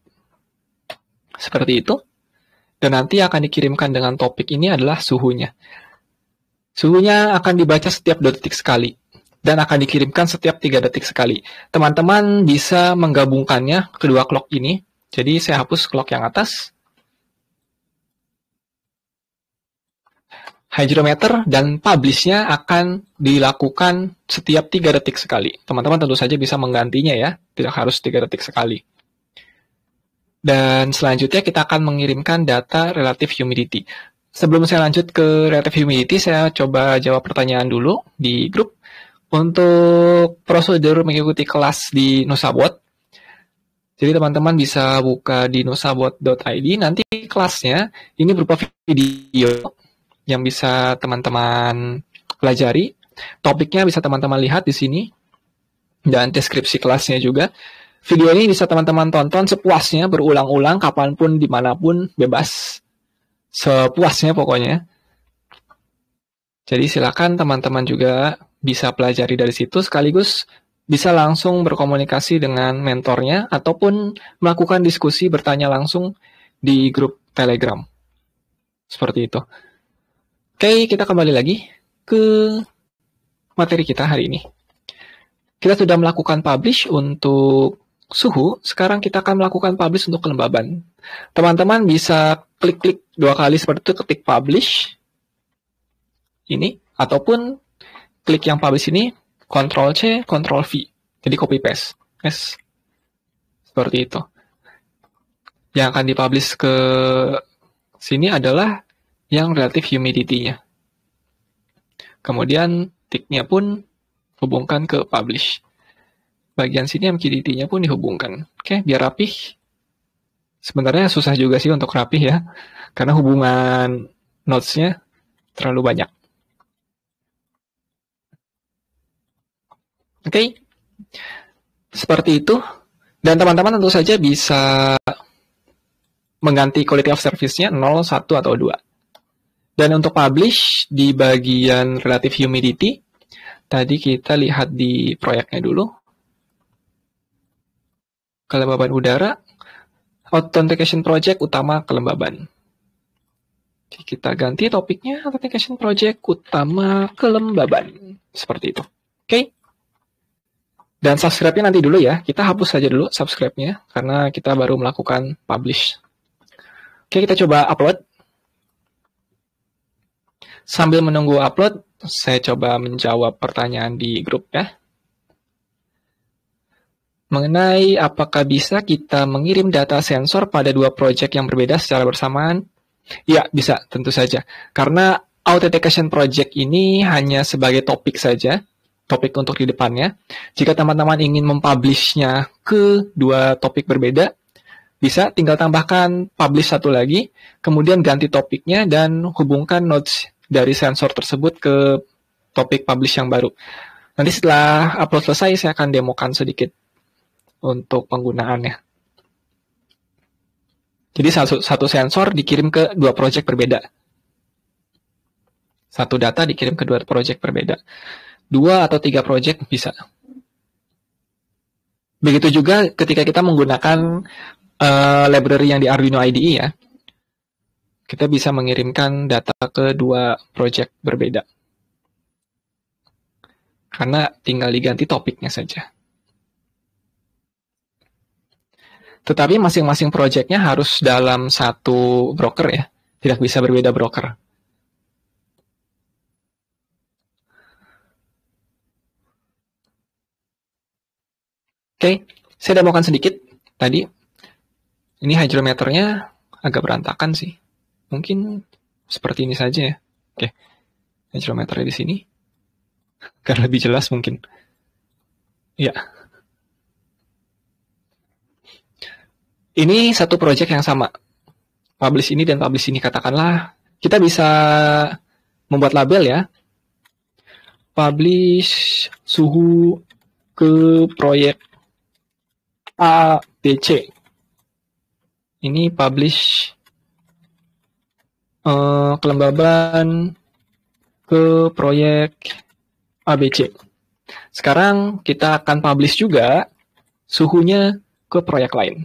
A: Seperti itu. Dan nanti akan dikirimkan dengan topik ini adalah suhunya. Suhunya akan dibaca setiap 2 detik sekali dan akan dikirimkan setiap 3 detik sekali. Teman-teman bisa menggabungkannya kedua clock ini. Jadi saya hapus clock yang atas, hydrometer dan publishnya akan dilakukan setiap tiga detik sekali. Teman-teman tentu saja bisa menggantinya ya, tidak harus tiga detik sekali. Dan selanjutnya kita akan mengirimkan data relative humidity. Sebelum saya lanjut ke relative humidity, saya coba jawab pertanyaan dulu di grup. Untuk prosedur mengikuti kelas di Nusabot, jadi teman-teman bisa buka di nusabot.id. Nanti kelasnya ini berupa video yang bisa teman-teman pelajari. Topiknya bisa teman-teman lihat di sini dan deskripsi kelasnya juga. Video ini bisa teman-teman tonton sepuasnya berulang-ulang kapanpun dimanapun bebas sepuasnya pokoknya. Jadi silakan teman-teman juga bisa pelajari dari situ sekaligus bisa langsung berkomunikasi dengan mentornya ataupun melakukan diskusi bertanya langsung di grup Telegram. Seperti itu. Oke, kita kembali lagi ke materi kita hari ini. Kita sudah melakukan publish untuk suhu, sekarang kita akan melakukan publish untuk kelembaban. Teman-teman bisa klik-klik dua kali seperti itu, ketik publish, ini, ataupun klik yang publish ini, Ctrl C, Ctrl V. Jadi copy paste. Yes. Seperti itu. Yang akan dipublish ke sini adalah yang relatif humidity-nya. Kemudian tick-nya pun hubungkan ke publish. Bagian sini MQTT-nya pun dihubungkan. Oke, biar rapih. Sebenarnya susah juga sih untuk rapih ya, karena hubungan notes-nya terlalu banyak. Oke, okay. seperti itu. Dan teman-teman tentu saja bisa mengganti quality of service-nya 0, 1, atau 2. Dan untuk publish di bagian relative humidity, tadi kita lihat di proyeknya dulu. Kelembaban udara, authentication project utama kelembaban. Jadi kita ganti topiknya authentication project utama kelembaban. Seperti itu. Oke. Okay? Dan subscribe-nya nanti dulu ya. Kita hapus saja dulu subscribe-nya karena kita baru melakukan publish. Oke, okay, kita coba upload. Sambil menunggu upload, saya coba menjawab pertanyaan di grup ya. Mengenai apakah bisa kita mengirim data sensor pada dua project yang berbeda secara bersamaan? Ya, bisa, tentu saja. Karena authentication project ini hanya sebagai topik saja, topik untuk di depannya. Jika teman-teman ingin mempublishnya ke dua topik berbeda, bisa tinggal tambahkan publish satu lagi, kemudian ganti topiknya dan hubungkan notes dari sensor tersebut ke topik publish yang baru. Nanti setelah upload selesai, saya akan demokan sedikit untuk penggunaannya. Jadi satu, satu sensor dikirim ke dua project berbeda. Satu data dikirim ke dua project berbeda. Dua atau tiga project bisa. Begitu juga ketika kita menggunakan uh, library yang di Arduino IDE ya kita bisa mengirimkan data ke dua project berbeda. Karena tinggal diganti topiknya saja. Tetapi masing-masing projectnya harus dalam satu broker ya. Tidak bisa berbeda broker. Oke, saya demokan sedikit tadi. Ini hydrometernya agak berantakan sih. Mungkin seperti ini saja ya. Oke, yang kilometernya di sini. Agar lebih jelas mungkin. Ya. Ini satu project yang sama. Publish ini dan publish ini katakanlah kita bisa membuat label ya. Publish suhu ke proyek A, ABC. Ini publish uh, kelembaban ke proyek ABC. Sekarang kita akan publish juga suhunya ke proyek lain.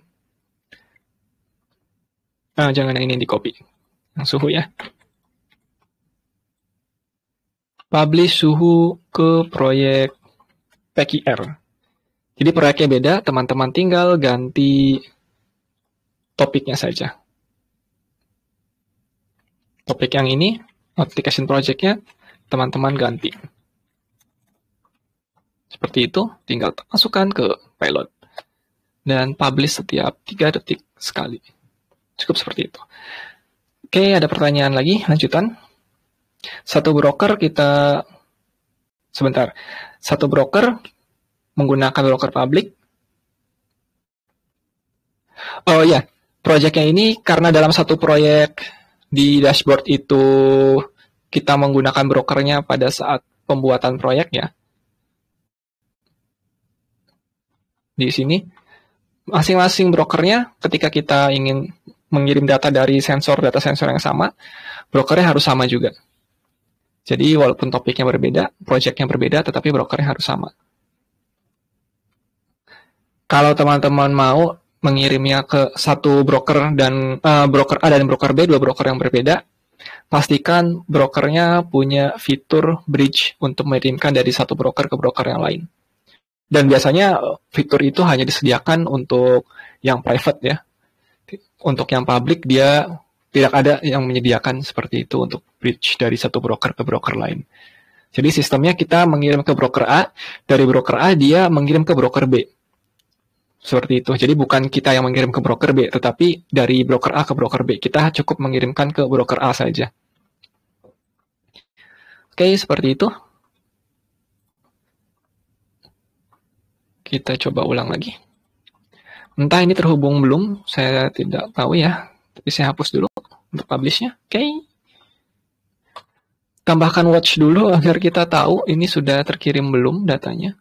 A: Nah, jangan yang ini di copy. Yang suhu ya. Publish suhu ke proyek PQR. Jadi proyeknya beda, teman-teman tinggal ganti topiknya saja topik yang ini, notification projectnya teman-teman ganti. Seperti itu, tinggal masukkan ke payload. Dan publish setiap 3 detik sekali. Cukup seperti itu. Oke, ada pertanyaan lagi, lanjutan. Satu broker kita... Sebentar. Satu broker menggunakan broker public. Oh ya, yeah. proyeknya ini karena dalam satu proyek di dashboard itu kita menggunakan brokernya pada saat pembuatan proyeknya. Di sini, masing-masing brokernya ketika kita ingin mengirim data dari sensor, data sensor yang sama, brokernya harus sama juga. Jadi walaupun topiknya berbeda, proyeknya berbeda, tetapi brokernya harus sama. Kalau teman-teman mau mengirimnya ke satu broker dan uh, broker A dan broker B, dua broker yang berbeda, pastikan brokernya punya fitur bridge untuk mengirimkan dari satu broker ke broker yang lain. Dan biasanya eh, fitur itu hanya disediakan untuk yang private ya. Untuk yang publik dia tidak ada yang menyediakan seperti itu untuk bridge dari satu broker ke broker lain. Jadi sistemnya kita mengirim ke broker A, dari broker A dia mengirim ke broker B. Seperti itu. Jadi bukan kita yang mengirim ke broker B, tetapi dari broker A ke broker B. Kita cukup mengirimkan ke broker A saja. Oke, seperti itu. Kita coba ulang lagi. Entah ini terhubung belum, saya tidak tahu ya. Tapi saya hapus dulu untuk publishnya. Oke. Tambahkan watch dulu agar kita tahu ini sudah terkirim belum datanya.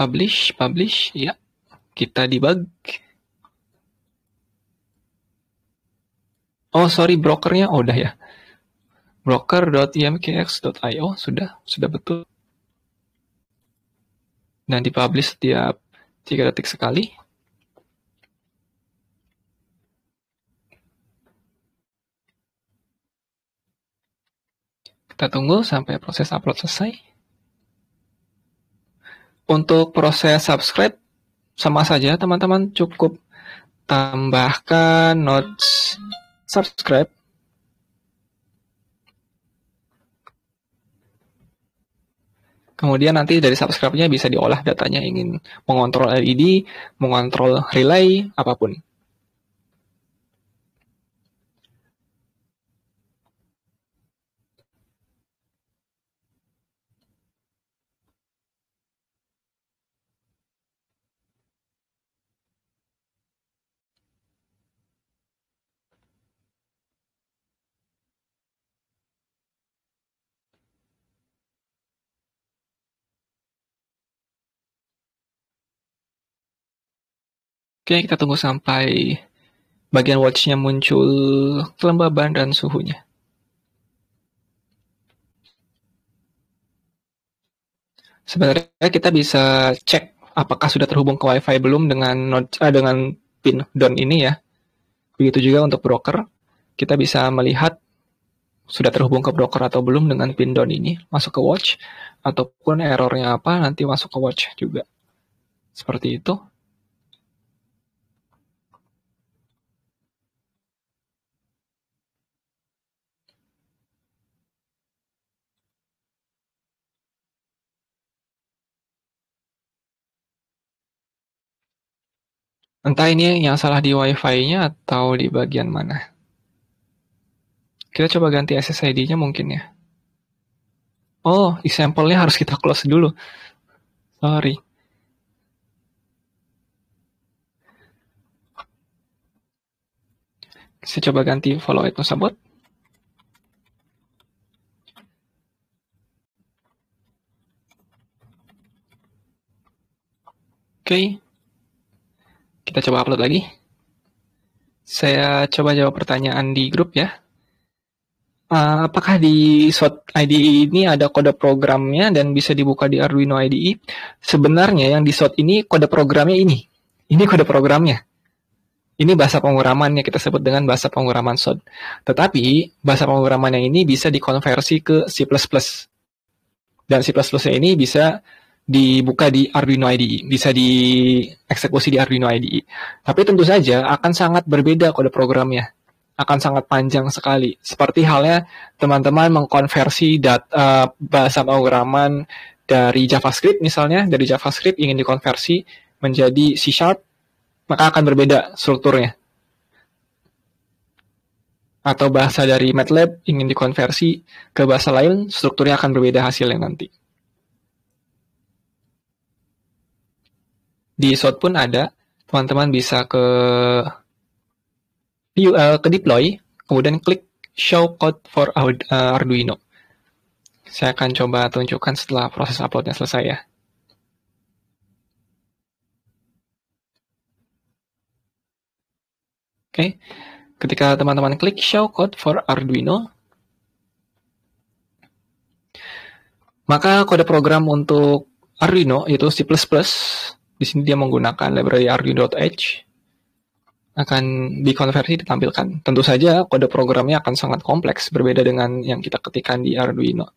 A: Publish, publish, ya. Kita debug. Oh, sorry, brokernya oh, udah ya. broker.imkx.io sudah, sudah betul. Dan dipublish setiap 3 detik sekali. Kita tunggu sampai proses upload selesai. Untuk proses subscribe sama saja teman-teman cukup tambahkan notes subscribe Kemudian nanti dari subscribe-nya bisa diolah datanya ingin mengontrol LED, mengontrol relay, apapun. Oke, kita tunggu sampai bagian watch-nya muncul kelembaban dan suhunya. Sebenarnya kita bisa cek apakah sudah terhubung ke WiFi belum dengan not, ah, dengan pin down ini ya. Begitu juga untuk broker, kita bisa melihat sudah terhubung ke broker atau belum dengan pin down ini masuk ke watch ataupun errornya apa nanti masuk ke watch juga. Seperti itu. Entah ini yang salah di WiFi-nya atau di bagian mana. Kita coba ganti SSID-nya mungkin ya. Oh, example-nya harus kita close dulu. Sorry. Saya coba ganti follow it tersebut. Oke, okay. Kita coba upload lagi. Saya coba jawab pertanyaan di grup ya. Eh, apakah di SWOT IDE ini ada kode programnya dan bisa dibuka di Arduino IDE? Sebenarnya yang di SWOT ini kode programnya ini. Ini kode programnya. Ini bahasa penguraman yang kita sebut dengan bahasa penguraman SWOT. Tetapi bahasa penguraman yang ini bisa dikonversi ke C++. Dan c ini bisa dibuka di Arduino IDE, bisa dieksekusi di Arduino IDE. Tapi tentu saja akan sangat berbeda kode programnya, akan sangat panjang sekali. Seperti halnya teman-teman mengkonversi data, uh, eh, bahasa pemrograman dari JavaScript misalnya, dari JavaScript ingin dikonversi menjadi C Sharp, maka akan berbeda strukturnya. Atau bahasa dari MATLAB ingin dikonversi ke bahasa lain, strukturnya akan berbeda hasilnya nanti. di Shot pun ada. Teman-teman bisa ke uh, ke deploy, kemudian klik show code for eh, Arduino. Saya akan coba tunjukkan setelah proses uploadnya selesai ya. Oke, okay. ketika teman-teman klik show code for Arduino, maka kode program untuk Arduino yaitu C++ di sini dia menggunakan library argue.h akan dikonversi ditampilkan. Tentu saja kode programnya akan sangat kompleks berbeda dengan yang kita ketikkan di Arduino.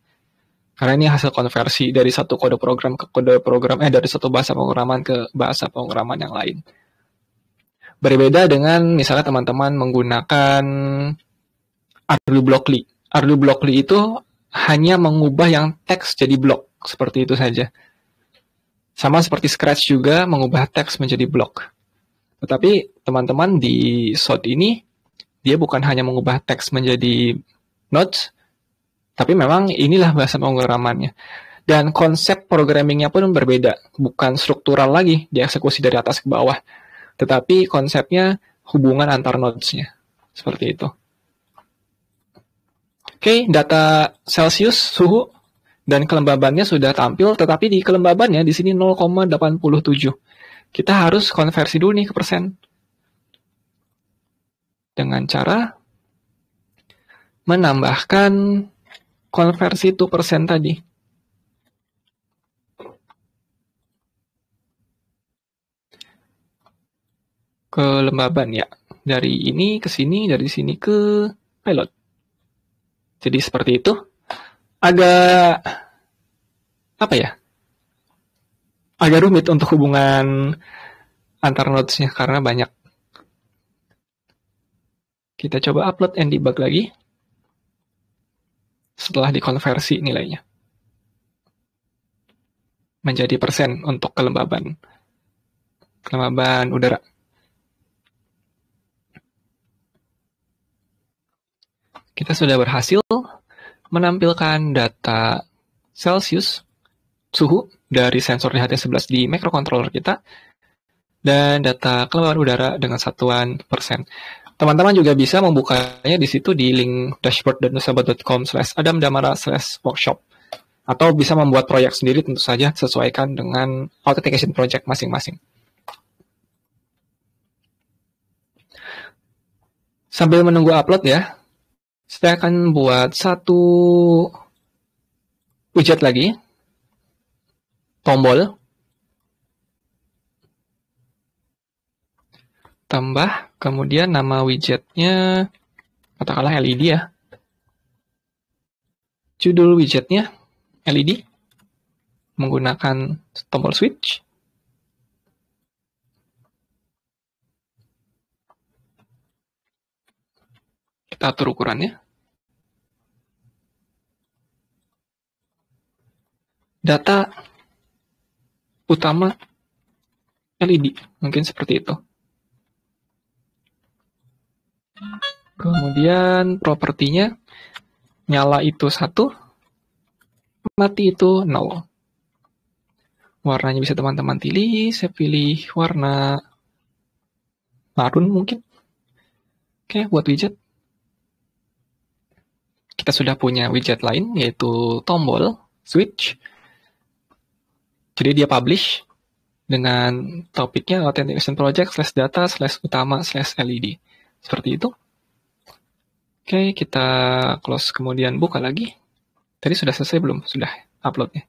A: Karena ini hasil konversi dari satu kode program ke kode program eh dari satu bahasa pemrograman ke bahasa pemrograman yang lain. Berbeda dengan misalnya teman-teman menggunakan Arduino Blockly. Arduino Blockly itu hanya mengubah yang teks jadi blok, seperti itu saja. Sama seperti Scratch juga mengubah teks menjadi blok. Tetapi teman-teman di SOD ini, dia bukan hanya mengubah teks menjadi notes, tapi memang inilah bahasa pemrogramannya. Dan konsep programmingnya pun berbeda, bukan struktural lagi, dieksekusi dari atas ke bawah. Tetapi konsepnya hubungan antar nodes-nya, seperti itu. Oke, okay, data Celsius, suhu, dan kelembabannya sudah tampil, tetapi di kelembabannya di sini 0,87. Kita harus konversi dulu nih ke persen. Dengan cara menambahkan konversi to persen tadi. Kelembaban ya. Dari ini ke sini, dari sini ke pilot. Jadi seperti itu agak apa ya? Agak rumit untuk hubungan antar notesnya karena banyak. Kita coba upload and debug lagi setelah dikonversi nilainya menjadi persen untuk kelembaban kelembaban udara. Kita sudah berhasil menampilkan data Celsius, suhu dari sensor di HT11 di microcontroller kita, dan data kelembaban udara dengan satuan persen. Teman-teman juga bisa membukanya di situ di link dashboard.nusabat.com slash adamdamara slash workshop. Atau bisa membuat proyek sendiri tentu saja sesuaikan dengan authentication project masing-masing. Sambil menunggu upload ya, saya akan buat satu widget lagi. Tombol. Tambah, kemudian nama widgetnya, katakanlah LED ya. Judul widgetnya LED menggunakan tombol switch. atur ukurannya? Data utama LED, mungkin seperti itu. Kemudian propertinya nyala itu satu, mati itu nol. Warnanya bisa teman-teman pilih, saya pilih warna marun mungkin. Oke, buat widget kita sudah punya widget lain yaitu tombol switch. Jadi dia publish dengan topiknya authentication project slash data slash utama slash led. Seperti itu. Oke, kita close kemudian buka lagi. Tadi sudah selesai belum? Sudah uploadnya.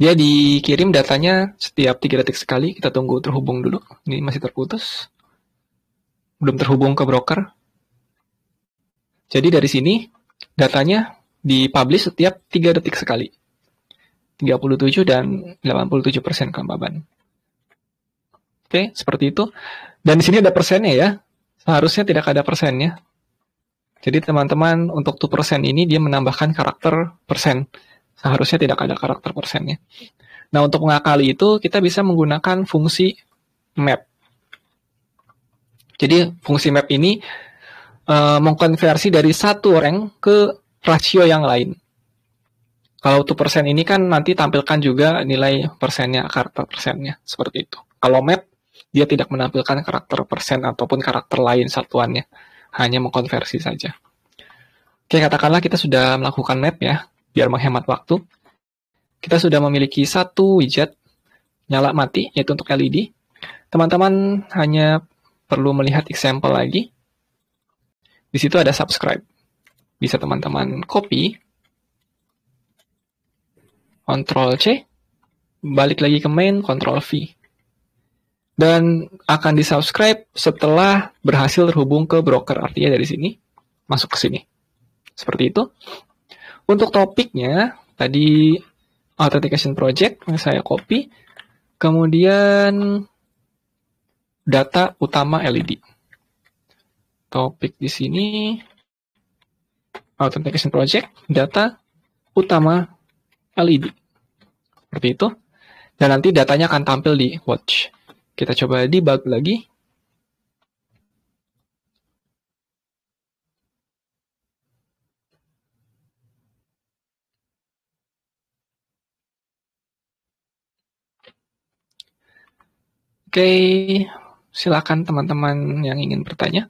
A: Dia dikirim datanya setiap 3 detik sekali. Kita tunggu terhubung dulu. Ini masih terputus. Belum terhubung ke broker. Jadi dari sini datanya dipublish setiap 3 detik sekali. 37 dan 87 persen kelembaban. Oke, seperti itu. Dan di sini ada persennya ya. Seharusnya tidak ada persennya. Jadi teman-teman untuk 2 persen ini dia menambahkan karakter persen. Seharusnya tidak ada karakter persennya. Nah untuk mengakali itu kita bisa menggunakan fungsi map. Jadi fungsi map ini uh, mengkonversi dari satu rank ke rasio yang lain. Kalau tuh persen ini kan nanti tampilkan juga nilai persennya, karakter persennya, seperti itu. Kalau map, dia tidak menampilkan karakter persen ataupun karakter lain satuannya, hanya mengkonversi saja. Oke, katakanlah kita sudah melakukan map ya, biar menghemat waktu. Kita sudah memiliki satu widget nyala mati, yaitu untuk LED. Teman-teman hanya perlu melihat example lagi, di situ ada subscribe. Bisa teman-teman copy, Ctrl C, balik lagi ke main, Ctrl V. Dan akan di-subscribe setelah berhasil terhubung ke broker, artinya dari sini, masuk ke sini. Seperti itu. Untuk topiknya, tadi authentication project, yang saya copy. Kemudian data utama LED topik di sini authentication project data utama LED. Seperti itu. Dan nanti datanya akan tampil di watch. Kita coba debug lagi. Oke, silakan teman-teman yang ingin bertanya.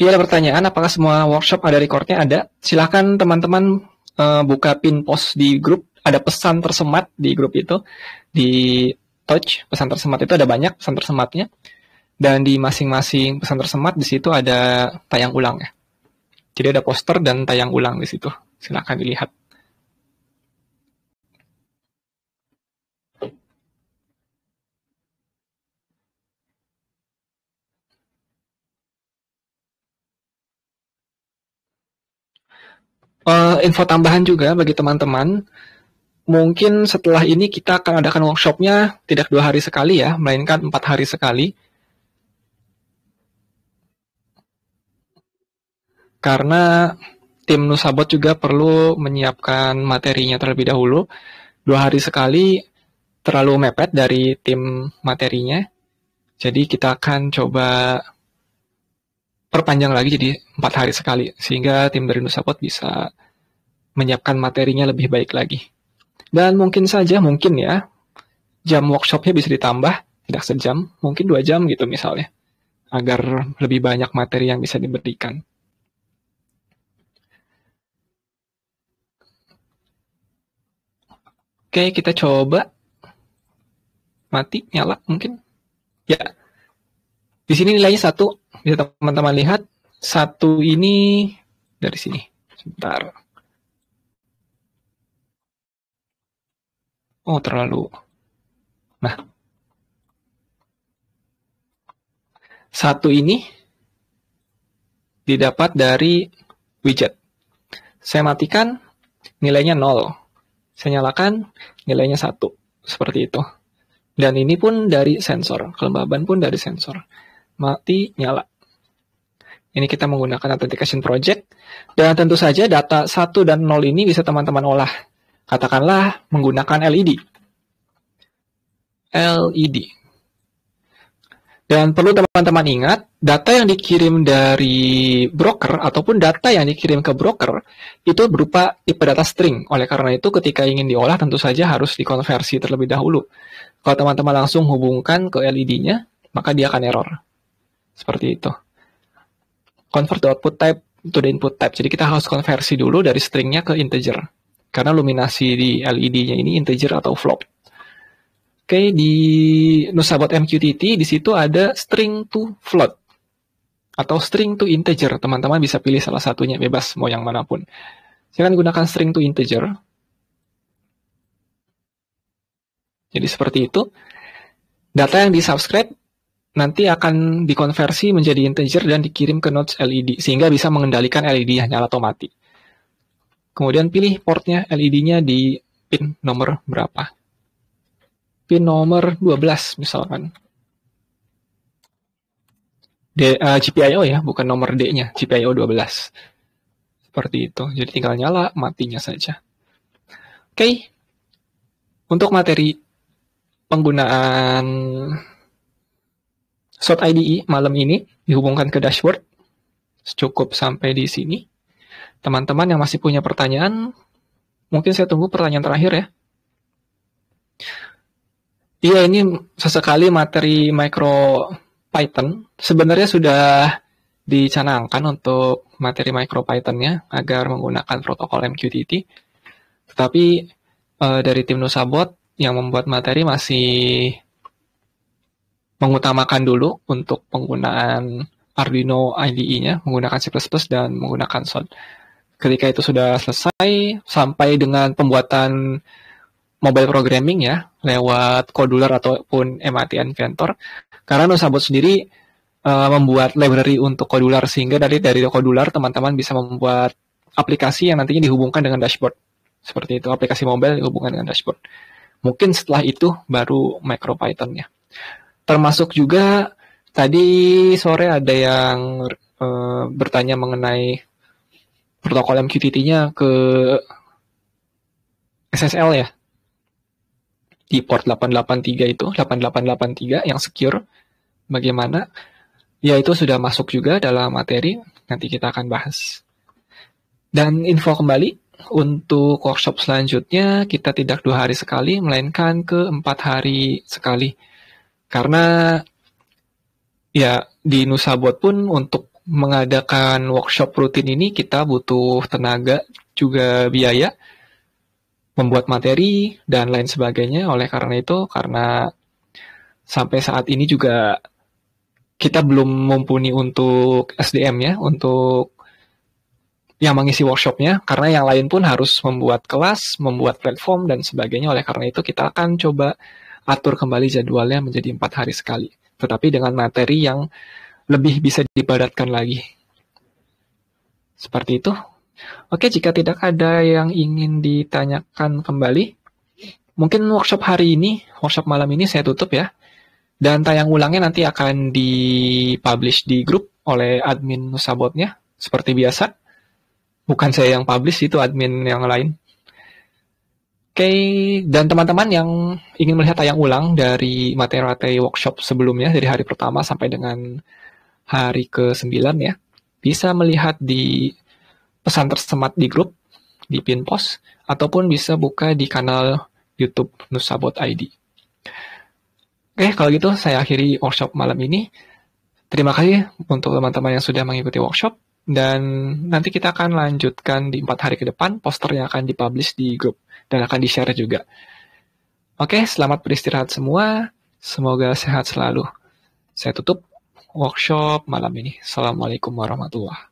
A: Iya ada pertanyaan, apakah semua workshop ada recordnya? Ada. Silahkan teman-teman uh, buka pin post di grup. Ada pesan tersemat di grup itu. Di touch pesan tersemat itu ada banyak pesan tersematnya dan di masing-masing pesan tersemat di situ ada tayang ulang ya. Jadi ada poster dan tayang ulang di situ. Silahkan dilihat. Uh, info tambahan juga bagi teman-teman, mungkin setelah ini kita akan adakan workshopnya tidak dua hari sekali ya, melainkan empat hari sekali. Karena tim Nusabot juga perlu menyiapkan materinya terlebih dahulu. Dua hari sekali terlalu mepet dari tim materinya. Jadi kita akan coba perpanjang lagi jadi empat hari sekali. Sehingga tim dari Nusabot bisa menyiapkan materinya lebih baik lagi. Dan mungkin saja, mungkin ya, jam workshopnya bisa ditambah, tidak sejam, mungkin dua jam gitu misalnya, agar lebih banyak materi yang bisa diberikan. Oke, kita coba. Mati, nyala mungkin. Ya, di sini nilainya satu, bisa teman-teman lihat. Satu ini dari sini. Sebentar. Oh, terlalu. Nah. Satu ini didapat dari widget. Saya matikan, nilainya 0. Saya nyalakan, nilainya satu Seperti itu. Dan ini pun dari sensor. Kelembaban pun dari sensor. Mati, nyala. Ini kita menggunakan Authentication Project. Dan tentu saja data satu dan nol ini bisa teman-teman olah Katakanlah menggunakan LED. LED. Dan perlu teman-teman ingat, data yang dikirim dari broker ataupun data yang dikirim ke broker itu berupa tipe data string. Oleh karena itu, ketika ingin diolah tentu saja harus dikonversi terlebih dahulu. Kalau teman-teman langsung hubungkan ke LED-nya, maka dia akan error. Seperti itu. Convert output type to the input type. Jadi kita harus konversi dulu dari stringnya ke integer karena luminasi di LED-nya ini integer atau float. Oke, okay, di Nusabot MQTT di situ ada string to float atau string to integer. Teman-teman bisa pilih salah satunya bebas mau yang manapun. akan gunakan string to integer. Jadi seperti itu. Data yang di subscribe nanti akan dikonversi menjadi integer dan dikirim ke nodes LED sehingga bisa mengendalikan LED-nya nyala atau mati. Kemudian pilih portnya LED-nya di pin nomor berapa. Pin nomor 12 misalkan. D, uh, eh, GPIO ya, bukan nomor D-nya, GPIO 12. Seperti itu. Jadi tinggal nyala, matinya saja. Oke. Okay. Untuk materi penggunaan SOT IDE malam ini dihubungkan ke dashboard. Cukup sampai di sini. Teman-teman yang masih punya pertanyaan, mungkin saya tunggu pertanyaan terakhir ya. Iya, ini sesekali materi micro Python sebenarnya sudah dicanangkan untuk materi micro Python-nya agar menggunakan protokol MQTT. Tetapi eh, dari tim Nusabot yang membuat materi masih mengutamakan dulu untuk penggunaan Arduino IDE-nya menggunakan C++ dan menggunakan SOD. Ketika itu sudah selesai, sampai dengan pembuatan mobile programming ya, lewat Codular ataupun MIT Inventor. Karena Nusabot sendiri uh, membuat library untuk Codular, sehingga dari, dari Codular teman-teman bisa membuat aplikasi yang nantinya dihubungkan dengan dashboard. Seperti itu, aplikasi mobile dihubungkan dengan dashboard. Mungkin setelah itu baru python ya Termasuk juga tadi sore ada yang uh, bertanya mengenai protokol MQTT-nya ke SSL ya di port 883 itu 8883 yang secure bagaimana ya itu sudah masuk juga dalam materi nanti kita akan bahas dan info kembali untuk workshop selanjutnya kita tidak dua hari sekali melainkan ke empat hari sekali karena ya di Nusabot pun untuk mengadakan workshop rutin ini kita butuh tenaga juga biaya membuat materi dan lain sebagainya. Oleh karena itu, karena sampai saat ini juga kita belum mumpuni untuk SDM ya, untuk yang mengisi workshopnya, karena yang lain pun harus membuat kelas, membuat platform, dan sebagainya. Oleh karena itu, kita akan coba atur kembali jadwalnya menjadi empat hari sekali. Tetapi dengan materi yang lebih bisa dipadatkan lagi. Seperti itu. Oke, jika tidak ada yang ingin ditanyakan kembali, mungkin workshop hari ini, workshop malam ini saya tutup ya. Dan tayang ulangnya nanti akan dipublish di grup oleh admin Nusabotnya, seperti biasa. Bukan saya yang publish, itu admin yang lain. Oke, dan teman-teman yang ingin melihat tayang ulang dari materi-materi workshop sebelumnya, dari hari pertama sampai dengan hari ke-9 ya, bisa melihat di pesan tersemat di grup, di pin post, ataupun bisa buka di kanal YouTube nusabot id Oke, kalau gitu saya akhiri workshop malam ini. Terima kasih untuk teman-teman yang sudah mengikuti workshop. Dan nanti kita akan lanjutkan di empat hari ke depan poster yang akan dipublish di grup dan akan di-share juga. Oke, selamat beristirahat semua. Semoga sehat selalu. Saya tutup workshop malam ini. Assalamualaikum warahmatullahi